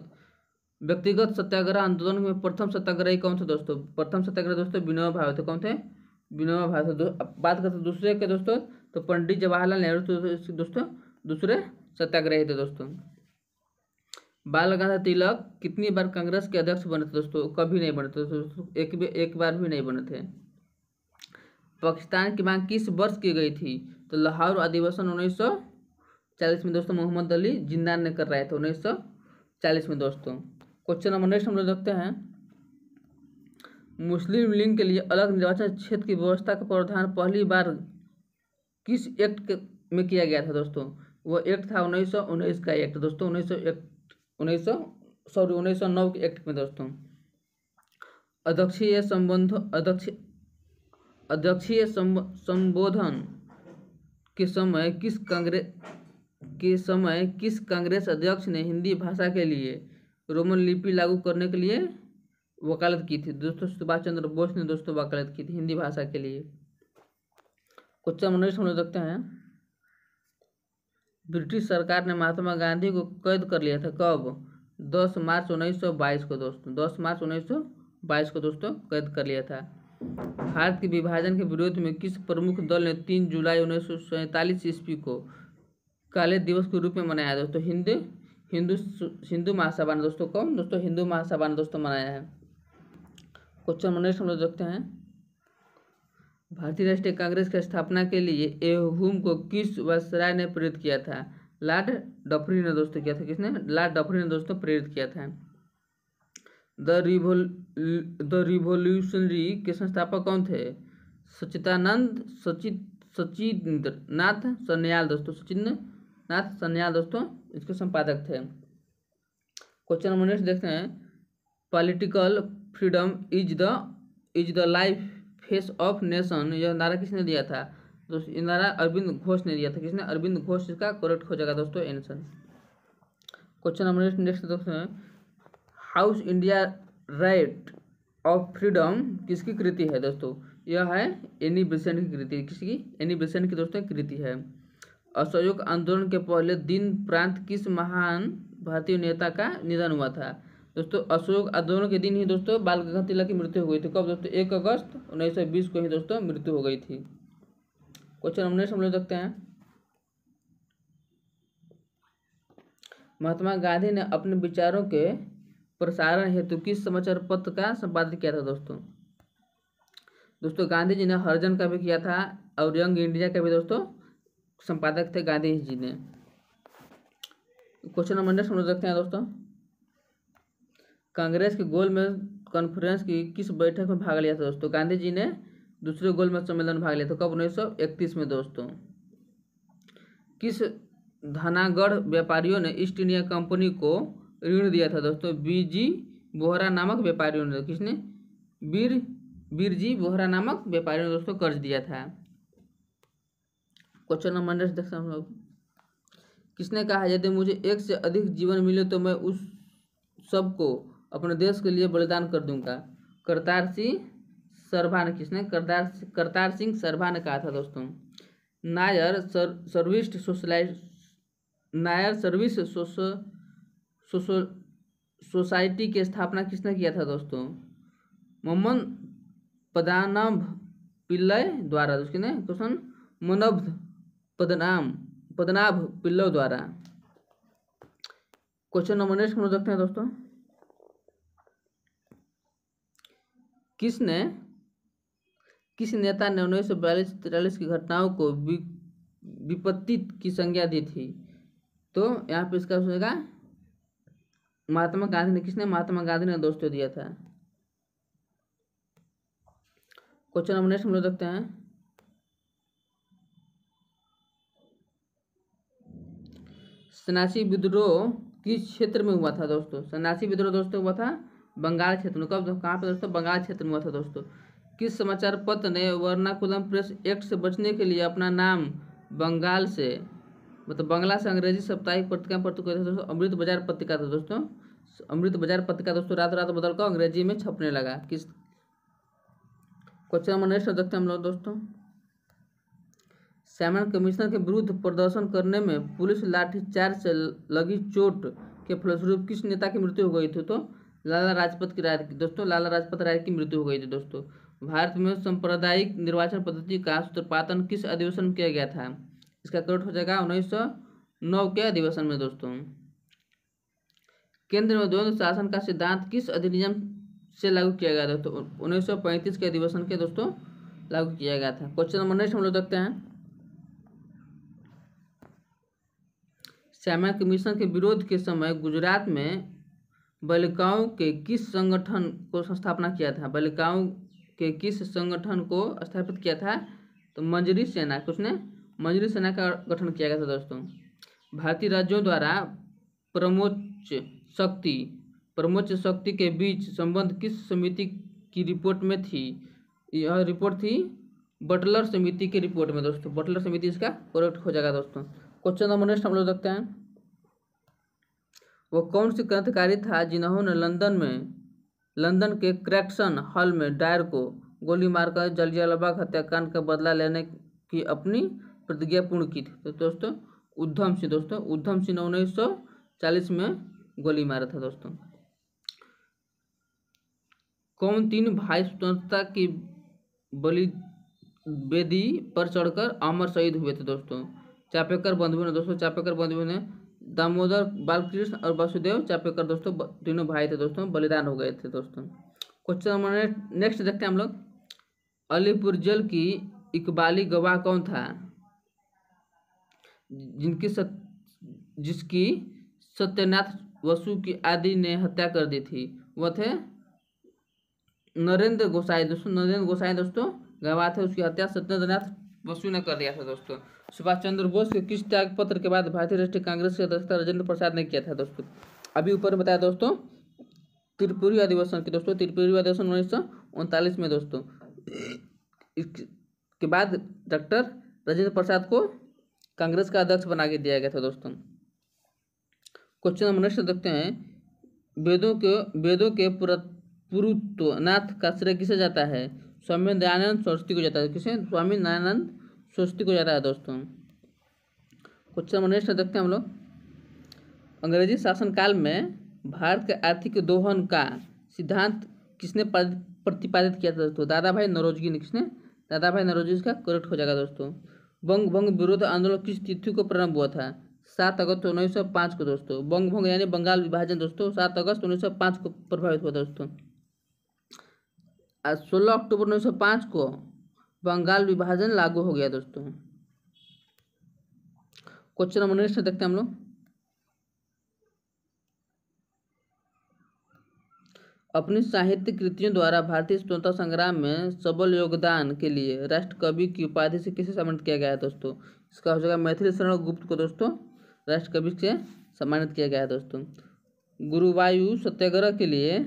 व्यक्तिगत सत्याग्रह आंदोलन में प्रथम सत्याग्रही कौन थे दोस्तों प्रथम सत्याग्रह दोस्तों विनोबा भावे थे कौन थे विनोबा भावे थे बात करते दूसरे के दोस्तों तो पंडित जवाहरलाल नेहरू तो दोस्तों दूसरे सत्याग्रही थे दोस्तों बाल गंगाधर तिलक कितनी बार कांग्रेस के अध्यक्ष बने थे दोस्तों कभी नहीं बने थे दोस्तों एक भी एक बार भी नहीं बने थे पाकिस्तान की मांग किस वर्ष की गई थी तो लाहौर अधिवेशन उन्नीस सौ चालीस में दोस्तों मोहम्मद अली जिंदा ने कर रहे थे उन्नीस सौ चालीस में दोस्तों क्वेश्चन नंबर नेक्स्ट हम लोग देखते हैं मुस्लिम लीग के लिए अलग निर्वाचन क्षेत्र की व्यवस्था का प्रावधान पहली बार किस एक्ट में किया गया था दोस्तों वो एक्ट था उन्नीस सौ उन्नीस का एक्ट दोस्तों उन्नीस सौ एक्ट उन्नीस सौ सॉरी उन्नीस सौ नौ के एक्ट में दोस्तों अध्यक्षीय संबंध अध्यक्ष अध्यक्षीय संबोधन के समय किस कांग्रेस के समय किस कांग्रेस अध्यक्ष ने हिंदी भाषा के लिए रोमन लिपि लागू करने के लिए वकालत की थी दोस्तों सुभाष चंद्र बोस ने दोस्तों वकालत की थी हिंदी भाषा के लिए क्वेश्चन उन्नीस हम लोग देखते हैं ब्रिटिश सरकार ने महात्मा गांधी को कैद कर लिया था कब 10 मार्च 1922 को दोस्तों 10 मार्च 1922 को दोस्तों कैद कर लिया था भारत के विभाजन के विरोध में किस प्रमुख दल ने 3 जुलाई उन्नीस ईस्वी को काले दिवस के रूप में मनाया दोस्तों हिंद हिंदू हिंदू महासभा ने दोस्तों कौन दोस्तों हिंदू महासभा ने दोस्तों मनाया है क्वेश्चन नंबर नेक्स्ट हम लोग देखते हैं भारतीय राष्ट्रीय कांग्रेस की स्थापना के लिए एहूम को किस वसराय ने प्रेरित किया था लॉर्ड डफरी ने दोस्तों किया था किसने लॉर्ड डफरी ने दोस्तों प्रेरित किया था द रिवोल द रिवोल्यूशनरी के संस्थापक कौन थे सचितानंद सचित सचिंद्र नाथ सन्याल दोस्तों सचिन नाथ सन्याल दोस्तों इसके संपादक थे क्वेश्चन नंबर नेक्स्ट देखते हैं political freedom is the is the life face of nation यह नारा किसने दिया था दोस्तों ये नारा अरविंद घोष ने दिया था किसने अरविंद घोष इसका करेक्ट हो जाएगा दोस्तों आंसर क्वेश्चन नंबर नेक्स्ट दोस्तों house India right of freedom किसकी कृति है दोस्तों यह है एनी बेसेंट e की कृति किसकी एनी बेसेंट e की दोस्तों कृति है असहयोग आंदोलन के पहले दिन प्रांत किस महान भारतीय नेता का निधन हुआ था दोस्तों असहयोग आंदोलन के दिन ही दोस्तों बाल गंगा तिलक की मृत्यु हो गई थी कब दोस्तों एक अगस्त उन्नीस सौ बीस को ही दोस्तों मृत्यु हो गई थी क्वेश्चन हम नेक्स्ट हम लोग देखते हैं महात्मा गांधी ने अपने विचारों के प्रसारण हेतु किस समाचार पत्र का संपादन किया था दोस्तों दोस्तों गांधी जी ने हरजन का भी किया था और यंग इंडिया का भी दोस्तों संपादक थे गांधी जी ने क्वेश्चन नंबर नेक्स्ट हम देखते हैं दोस्तों कांग्रेस के गोल में कॉन्फ्रेंस की किस बैठक में भाग लिया था दोस्तों गांधी जी ने दूसरे गोल में सम्मेलन में भाग लिया था कब उन्नीस में दोस्तों किस धनागढ़ व्यापारियों ने ईस्ट इंडिया कंपनी को ऋण दिया था दोस्तों बीजी बोहरा नामक व्यापारियों ने किसने बीर बीरजी बोहरा नामक व्यापारियों ने दोस्तों कर्ज दिया था क्वेश्चन नंबर नेक्स्ट देखते हैं हम लोग किसने कहा यदि मुझे एक से अधिक जीवन मिले तो मैं उस सबको अपने देश के लिए बलिदान कर दूंगा करतार सिंह सरभा ने किसने करतार करतार सिंह सरभा ने कहा था दोस्तों नायर सर सर्विस्ट सोशलाइज नायर सर्विस सोशो सोशो सोसाइटी की स्थापना किसने किया था दोस्तों मोहम्मद पदानभ पिल्लय द्वारा किसने क्वेश्चन मनब्ध पदनाम पदनाभ पिल्लव द्वारा क्वेश्चन नंबर नेक्स्ट हम लोग देखते हैं दोस्तों किसने किस नेता ने उन्नीस सौ बयालीस तिरालीस की घटनाओं को विपत्ति की संज्ञा दी थी तो यहाँ पे इसका सुनेगा महात्मा गांधी ने किसने महात्मा गांधी ने दोस्तों दिया था क्वेश्चन नंबर नेक्स्ट हम लोग देखते हैं सन्यासी विद्रोह किस क्षेत्र में हुआ था दोस्तों सन्यासी विद्रोह दोस्तों हुआ था बंगाल क्षेत्र में कब कहाँ पर दोस्तों बंगाल क्षेत्र में हुआ था दोस्तों किस समाचार पत्र ने वर्णाकुलम प्रेस एक्ट से बचने के लिए अपना नाम बंगाल से मतलब बंगला से अंग्रेजी साप्ताहिक पत्रिका पत्र था दोस्तों अमृत बाजार पत्रिका था दोस्तों अमृत बाजार पत्रिका दोस्तों रात रात बदलकर अंग्रेजी में छपने लगा किस क्वेश्चन नंबर नेक्स्ट देखते हैं हम लोग दोस्तों सैमन कमिश्नर के विरुद्ध प्रदर्शन करने में पुलिस लाठीचार्ज से लगी चोट के फलस्वरूप किस नेता की मृत्यु हो गई थी तो लाला राजपत की राय दोस्तों लाला राजपत राय की मृत्यु हो गई थी दोस्तों भारत में सांप्रदायिक निर्वाचन पद्धति का सूत्रपातन किस अधिवेशन में किया गया था इसका करोट हो जाएगा उन्नीस सौ नौ के अधिवेशन में दोस्तों केंद्र में द्वंद्व शासन का सिद्धांत किस अधिनियम से लागू किया गया दोस्तों उन्नीस सौ पैंतीस के अधिवेशन के दोस्तों लागू किया गया था क्वेश्चन नंबर नेक्स्ट हम लोग देखते हैं श्यामा कमीशन के विरोध के समय गुजरात में बालिकाओं के किस संगठन को स्थापना किया था बालिकाओं के किस संगठन को स्थापित किया था तो मंजरी सेना कुछ ने मंजरी सेना का गठन किया गया था दोस्तों भारतीय राज्यों द्वारा प्रमोच शक्ति प्रमोच शक्ति के बीच संबंध किस समिति की रिपोर्ट में थी यह रिपोर्ट थी बटलर समिति की रिपोर्ट में दोस्तों बटलर समिति इसका प्रोडक्ट हो जाएगा दोस्तों क्वेश्चन नंबर नेक्स्ट हम लोग देखते हैं वो कौन सी क्रांतिकारी था जिन्होंने लंदन में लंदन के क्रैक्सन हॉल में डायर को गोली मारकर जलजलाबाग हत्याकांड का बदला लेने की अपनी प्रतिज्ञा पूर्ण की थी तो दोस्तों उद्धम सिंह दोस्तों उद्धम सिंह ने उन्नीस सौ चालीस में गोली मारा था दोस्तों कौन तीन भाई स्वतंत्रता की बलि बेदी पर चढ़कर अमर शहीद हुए थे दोस्तों चापेकर बंधु ने दोस्तों चापेकर बंधु ने दामोदर बालकृष्ण और वसुदेव चापेकर दोस्तों तीनों भाई थे दोस्तों बलिदान हो गए थे दोस्तों क्वेश्चन नंबर नेक्स्ट देखते हैं हम लोग अलीपुर जल की इकबाली गवाह कौन था जिनकी सत जिसकी सत्यनाथ वसु की आदि ने हत्या कर दी थी वह थे नरेंद्र गोसाई दोस्तों नरेंद्र गोसाई दोस्तों गवाह थे उसकी हत्या सत्यनाथ वसू ने कर दिया था दोस्तों सुभाष चंद्र बोस के किस त्याग पत्र के बाद भारतीय राष्ट्रीय कांग्रेस के अध्यक्ष राजेंद्र प्रसाद ने किया था दोस्तों अभी ऊपर बताया दोस्तों त्रिपुरी अधिवेशन के दोस्तों त्रिपुरी अधिवेशन उन्नीस सौ उनतालीस में दोस्तों इसके बाद डॉक्टर राजेंद्र प्रसाद को कांग्रेस का अध्यक्ष बना के दिया गया था दोस्तों क्वेश्चन नंबर नेक्स्ट देखते हैं वेदों के वेदों के पुरुत्वनाथ का श्रेय किसे जाता है स्वामी दयानंद सरस्वती को जाता है किसे स्वामी दयानंद सुस्ती को जाता है दोस्तों क्वेश्चन नंबर नेक्स्ट देखते हैं हम लोग अंग्रेजी शासनकाल में भारत के आर्थिक दोहन का सिद्धांत किसने प्रतिपादित किया था दोस्तों दादा भाई नरोजगी ने किसने दादा भाई नरोजगी इसका करेक्ट हो जाएगा दोस्तों बंग भंग विरोध आंदोलन किस तिथि को प्रारंभ हुआ था सात अगस्त उन्नीस सौ पाँच को दोस्तों बंग भंग यानी बंगाल विभाजन दोस्तों सात अगस्त उन्नीस सौ पाँच को प्रभावित हुआ दोस्तों सोलह अक्टूबर उन्नीस सौ पाँच को बंगाल विभाजन लागू हो गया दोस्तों क्वेश्चन नंबर नेक्स्ट देखते हैं हम लोग अपनी साहित्य कृतियों द्वारा भारतीय स्वतंत्रता संग्राम में सबल योगदान के लिए राष्ट्र कवि की उपाधि से किसे सम्मानित किया गया है दोस्तों इसका हो जाएगा मैथिली शरण गुप्त को दोस्तों राष्ट्र कवि से सम्मानित किया गया है दोस्तों गुरुवायु सत्याग्रह के लिए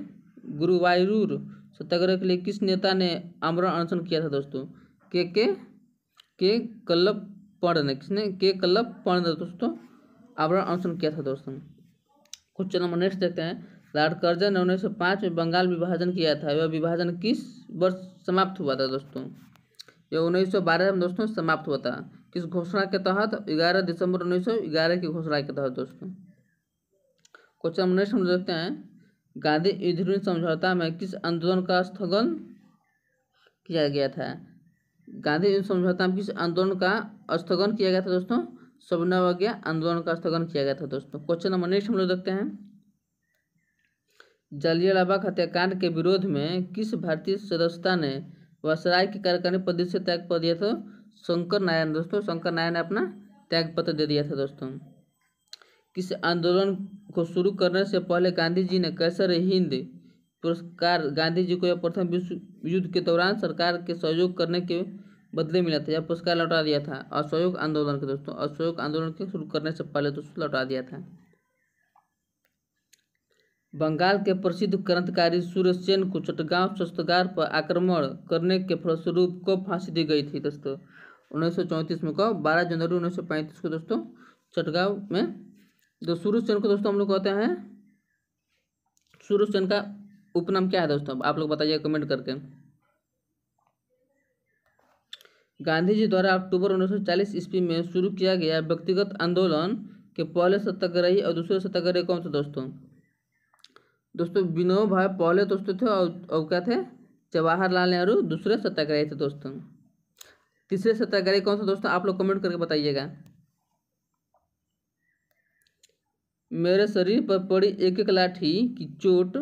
गुरुवायुर सत्याग्रह के लिए किस नेता ने आमरण अनशन किया था दोस्तों के के के पर्ण किसने के पर्ण दोस्तों आवरण ऑप्शन किया था दोस्तों क्वेश्चन नंबर नेक्स्ट देखते हैं लॉर्ड कर्जन ने उन्नीस सौ पाँच में बंगाल विभाजन किया था यह विभाजन किस वर्ष समाप्त हुआ था दोस्तों यह उन्नीस सौ बारह में दोस्तों समाप्त हुआ था किस घोषणा के तहत ग्यारह दिसंबर उन्नीस सौ ग्यारह की घोषणा के तहत दोस्तों क्वेश्चन नंबर नेक्स्ट हम देखते हैं गांधी युद्ध समझौता में किस आंदोलन का स्थगन किया गया था गांधी समझौता में किस आंदोलन का स्थगन किया गया था दोस्तों सवर्णावज्ञा आंदोलन का स्थगन किया गया था दोस्तों क्वेश्चन नंबर नेक्स्ट हम लोग देखते हैं जलियालाबाग हत्याकांड के विरोध में किस भारतीय सदस्यता ने वसराय के कार्यकारिणी पद से त्याग पत्र दिया था शंकर नारायण दोस्तों शंकर नारायण ने अपना त्याग पत्र दे दिया था दोस्तों किस आंदोलन को शुरू करने से पहले गांधी जी ने कैसर हिंद पुरस्कार गांधी जी को यह प्रथम विश्व युद्ध के दौरान सरकार के सहयोग करने के बदले मिला था यह पुरस्कार लौटा दिया था असहयोग आंदोलन के दोस्तों असहयोग आंदोलन के शुरू करने से पहले दोस्तों लौटा दिया था बंगाल के प्रसिद्ध क्रांतिकारी सूर्य सेन को चटगांव स्वस्थगार पर आक्रमण करने के फलस्वरूप को फांसी दी गई थी दोस्तों उन्नीस में को बारह जनवरी उन्नीस को दोस्तों चटगांव में जो तो सूर्य सेन को दोस्तों हम लोग कहते हैं सूर्य सेन का उपनाम क्या है दोस्तों आप लोग बताइए कमेंट करके गांधी जी द्वारा अक्टूबर 1940 ईस्वी में शुरू किया गया व्यक्तिगत आंदोलन के पहले सत्याग्रही और दूसरे सत्याग्रही कौन थे दोस्तों दोस्तों विनोद भाई पहले दोस्तों थे और, और क्या थे जवाहरलाल नेहरू दूसरे सत्याग्रही थे दोस्तों तीसरे सत्याग्रही कौन थे दोस्तों आप लोग कमेंट करके बताइएगा मेरे शरीर पर पड़ी एक एक लाठी की चोट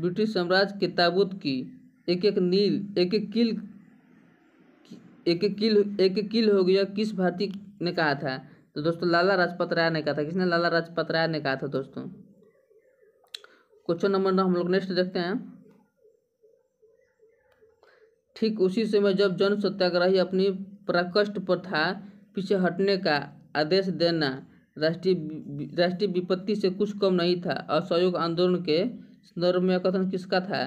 ब्रिटिश साम्राज्य के ताबूत की एक एक नील एक एक किल एक एक किल एक एक किल हो गया किस भारती ने कहा था तो दोस्तों लाला राजपत राय ने कहा था किसने लाला राजपत राय ने कहा था दोस्तों क्वेश्चन नंबर नौ हम लोग नेक्स्ट देखते हैं ठीक उसी समय जब जन सत्याग्रही अपनी प्रकष्ट प्रथा पीछे हटने का आदेश देना राष्ट्रीय राष्ट्रीय विपत्ति से कुछ कम नहीं था असहयोग आंदोलन के संदर्भ में कथन किसका था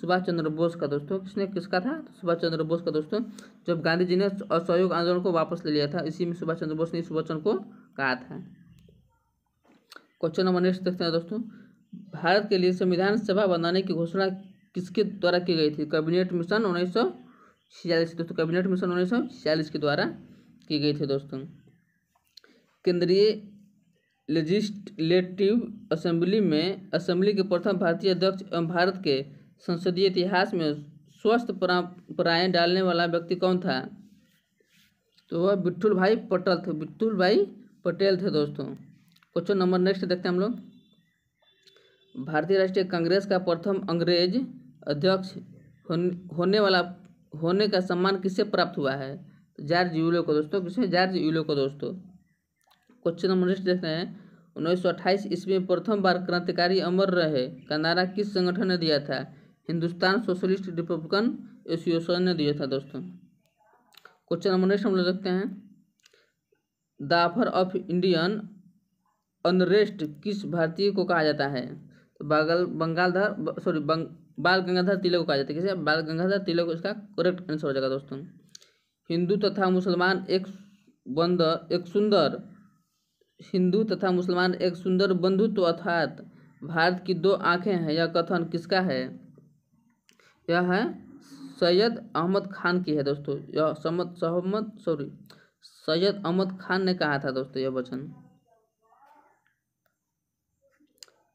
सुभाष चंद्र बोस का दोस्तों किसने किसका था तो सुभाष चंद्र बोस का दोस्तों जब गांधी जी ने असहयोग आंदोलन को वापस ले लिया था इसी में सुभाष चंद्र बोस ने इस वचन को कहा था क्वेश्चन नंबर नेक्स्ट देखते हैं दोस्तों भारत के लिए संविधान सभा बनाने की घोषणा किसके द्वारा की गई थी कैबिनेट मिशन उन्नीस सौ छियालीस दोस्तों कैबिनेट मिशन उन्नीस सौ छियालीस के द्वारा की गई थी दोस्तों केंद्रीय लेजिस्लेटिव असेंबली में असेंबली के प्रथम भारतीय अध्यक्ष एवं भारत के संसदीय इतिहास में स्वस्थ परंपराएँ डालने वाला व्यक्ति कौन था तो वह बिट्ठुल भाई पटेल थे बिट्ठुल भाई पटेल थे दोस्तों क्वेश्चन नंबर नेक्स्ट देखते हैं हम लोग भारतीय राष्ट्रीय कांग्रेस का प्रथम अंग्रेज अध्यक्ष होने वाला होने का सम्मान किससे प्राप्त हुआ है जॉर्ज यूलो को दोस्तों किससे जॉर्ज यूलो को दोस्तों क्वेश्चन नंबर नेक्स्ट देखते हैं उन्नीस सौ अट्ठाईस ईस्वी में प्रथम बार क्रांतिकारी अमर रहे का नारा किस संगठन ने दिया था हिंदुस्तान सोशलिस्ट रिपब्लिकन एसोसिएशन ने दिया था दोस्तों क्वेश्चन नंबर नेक्स्ट हम लोग देखते हैं दाफर ऑफ इंडियन अनरेस्ट किस भारतीय को कहा जाता है तो बागल बंगालधर सॉरी बंग बाल गंगाधर तिलक को कहा जाता है किसे बाल गंगाधर तिलक इसका करेक्ट आंसर हो जाएगा दोस्तों हिंदू तथा मुसलमान एक बंदर एक सुंदर हिंदू तथा मुसलमान एक सुंदर बंधुत्व अर्थात भारत की दो आंखें हैं यह कथन किसका है यह है सैयद अहमद खान की है दोस्तों यह सहमत सहमत सॉरी सैयद अहमद खान ने कहा था दोस्तों यह वचन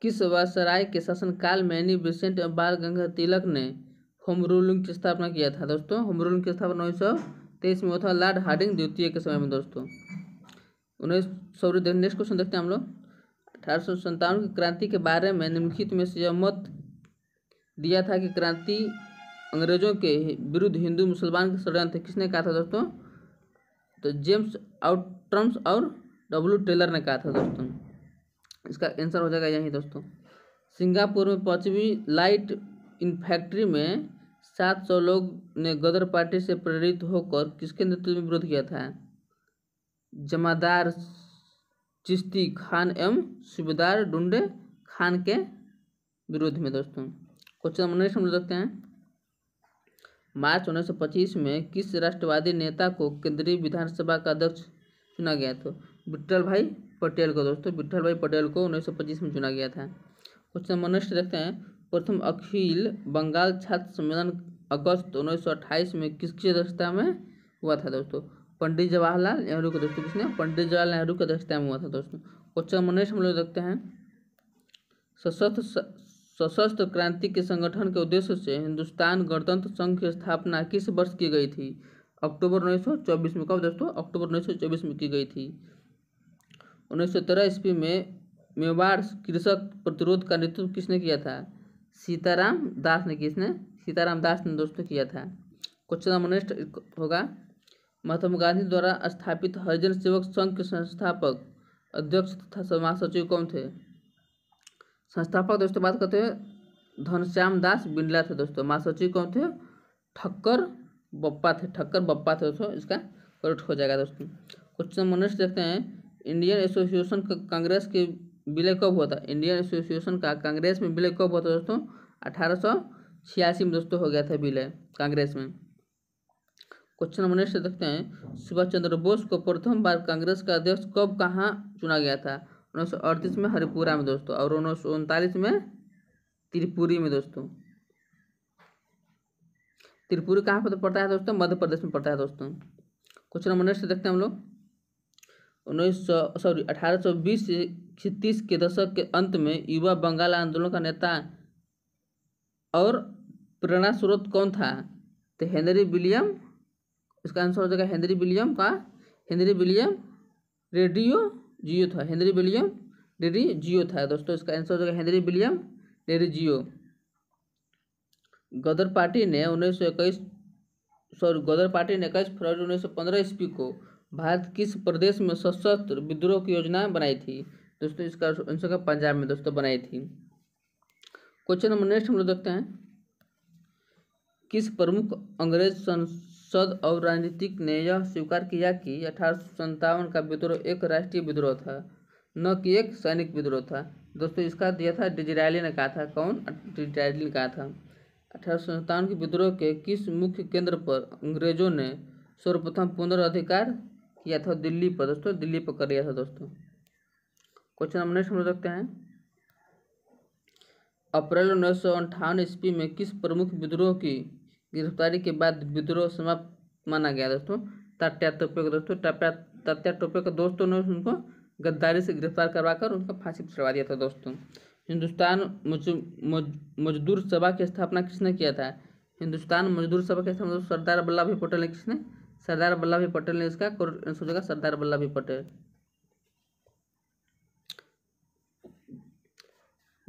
किस वसराय के शासनकाल में एनी बेसेंट बाल गंगा तिलक ने होम रूलिंग की स्थापना किया था दोस्तों होम रूलिंग की स्थापना उन्नीस सौ तेईस में होता लॉर्ड हार्डिंग द्वितीय के समय में दोस्तों उन्नीस सौर नेक्स्ट क्वेश्चन देखते हैं हम लोग अठारह सौ संतावन की क्रांति के बारे में निम्नलिखित में से यह मत दिया था कि क्रांति अंग्रेजों के विरुद्ध हिंदू मुसलमान के षडयंत्र किसने कहा था दोस्तों तो जेम्स आउट ट्रम्स और डब्ल्यू टेलर ने कहा था दोस्तों इसका आंसर हो जाएगा यही दोस्तों सिंगापुर में पाँचवीं लाइट इन फैक्ट्री में सात सौ लोग ने गदर पार्टी से प्रेरित होकर किसके नेतृत्व में विरोध किया था जमादार चिश्ती खान एवं सूबेदार डुंडे खान के विरोध में दोस्तों क्वेश्चन नंबर नेक्स्ट हम लोग देखते हैं मार्च 1925 में किस राष्ट्रवादी नेता को केंद्रीय विधानसभा का अध्यक्ष चुना गया था विट्ठल भाई पटेल को दोस्तों विट्ठल भाई पटेल को 1925 में चुना गया था क्वेश्चन नंबर नेक्स्ट देखते हैं प्रथम अखिल बंगाल छात्र सम्मेलन अगस्त 1928 में किसकी अध्यक्षता में हुआ था दोस्तों पंडित जवाहरलाल नेहरू के दोस्तों किसने पंडित जवाहरलाल नेहरू की अध्यक्षता में हुआ था दोस्तों क्वेश्चन नेक्स्ट हम लोग देखते हैं सशस्त्र सशस्त्र क्रांति के संगठन के उद्देश्य से हिंदुस्तान गणतंत्र संघ की स्थापना किस वर्ष की गई थी अक्टूबर चौबीस में कब दोस्तों अक्टूबर चौबीस में की गई थी उन्नीस सौ तेरह ईस्वी में मेवाड़ कृषक प्रतिरोध का नेतृत्व किसने किया था सीताराम दास ने किसने सीताराम दास ने दोस्तों किया था क्वेश्चन नेक्स्ट होगा महात्मा गांधी द्वारा स्थापित हरिजन सेवक संघ के संस्थापक अध्यक्ष तथा महासचिव कौन थे संस्थापक दोस्तों बात करते हैं घनश्याम दास बिंडला थे दोस्तों महासचिव कौन थे ठक्कर बप्पा थे ठक्कर बप्पा थे दोस्तों इसका करेक्ट हो जाएगा दोस्तों क्वेश्चन नंबर नेक्स्ट देखते हैं इंडियन एसोसिएशन का कांग्रेस के विलय कब हुआ था इंडियन एसोसिएशन का कांग्रेस में विलय कब हुआ था दोस्तों अठारह में दोस्तों हो गया था विलय कांग्रेस में क्वेश्चन नंबर नेक्स्ट देखते हैं सुभाष चंद्र बोस को प्रथम बार कांग्रेस का अध्यक्ष कब कहाँ चुना गया था उन्नीस में हरिपुरा में दोस्तों और उन्नीस में त्रिपुरी में दोस्तों त्रिपुरी कहाँ पर पड़ता है दोस्तों मध्य प्रदेश में पड़ता है दोस्तों क्वेश्चन नंबर नेक्स्ट देखते हैं हम लोग उन्नीस सॉरी अठारह सौ बीस के दशक के अंत में युवा बंगाल आंदोलन का नेता और प्रेरणा स्रोत कौन था तो हेनरी विलियम इसका आंसर हो जाएगा हेनरी विलियम का हेनरी विलियम रेडियो जियो था हेनरी विलियम डेडी जियो था दोस्तों इसका आंसर हो जाएगा Henry William Derozio Ghadar Party ने उन्नीस सौ इक्कीस सॉरी गदर पार्टी ने इक्कीस फरवरी उन्नीस सौ पंद्रह ईस्वी को भारत किस प्रदेश में सशस्त्र विद्रोह की योजना बनाई थी दोस्तों इसका आंसर का पंजाब में दोस्तों बनाई थी क्वेश्चन नंबर नेक्स्ट हम लोग देखते हैं किस प्रमुख अंग्रेज सद और राजनीतिक ने यह स्वीकार किया कि अठारह का विद्रोह एक राष्ट्रीय विद्रोह था न कि एक सैनिक विद्रोह था दोस्तों इसका दिया था डिजरायली ने कहा था कौन डिजरायली ने कहा था अठारह के विद्रोह के किस मुख्य केंद्र पर अंग्रेजों ने सर्वप्रथम पुनराधिकार किया था दिल्ली पर दोस्तों दिल्ली पर कर लिया था दोस्तों क्वेश्चन हम नेक्स्ट समझ सकते हैं अप्रैल उन्नीस सौ ईस्वी में किस प्रमुख विद्रोह की गिरफ्तारी के बाद विद्रोह समाप्त माना गया दोस्तों तात्या टोपे को दोस्तों तात्या टोपे का दोस्तों ने उनको गद्दारी से गिरफ्तार करवा कर उनका फांसी चढ़वा दिया था दोस्तों हिंदुस्तान मजदूर सभा की स्थापना किसने किया था हिंदुस्तान मजदूर सभा की स्थापना सरदार वल्लभ भाई पटेल ने किसने सरदार वल्लभ भाई पटेल ने इसका आंसर सरदार वल्लभ भाई पटेल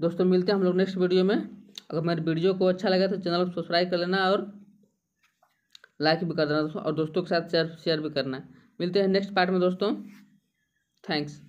दोस्तों मिलते हैं हम लोग नेक्स्ट वीडियो में अगर मेरे वीडियो को अच्छा लगा तो चैनल को सब्सक्राइब कर लेना और लाइक भी कर देना दोस्तों और दोस्तों के साथ शेयर शेयर भी करना मिलते हैं नेक्स्ट पार्ट में दोस्तों थैंक्स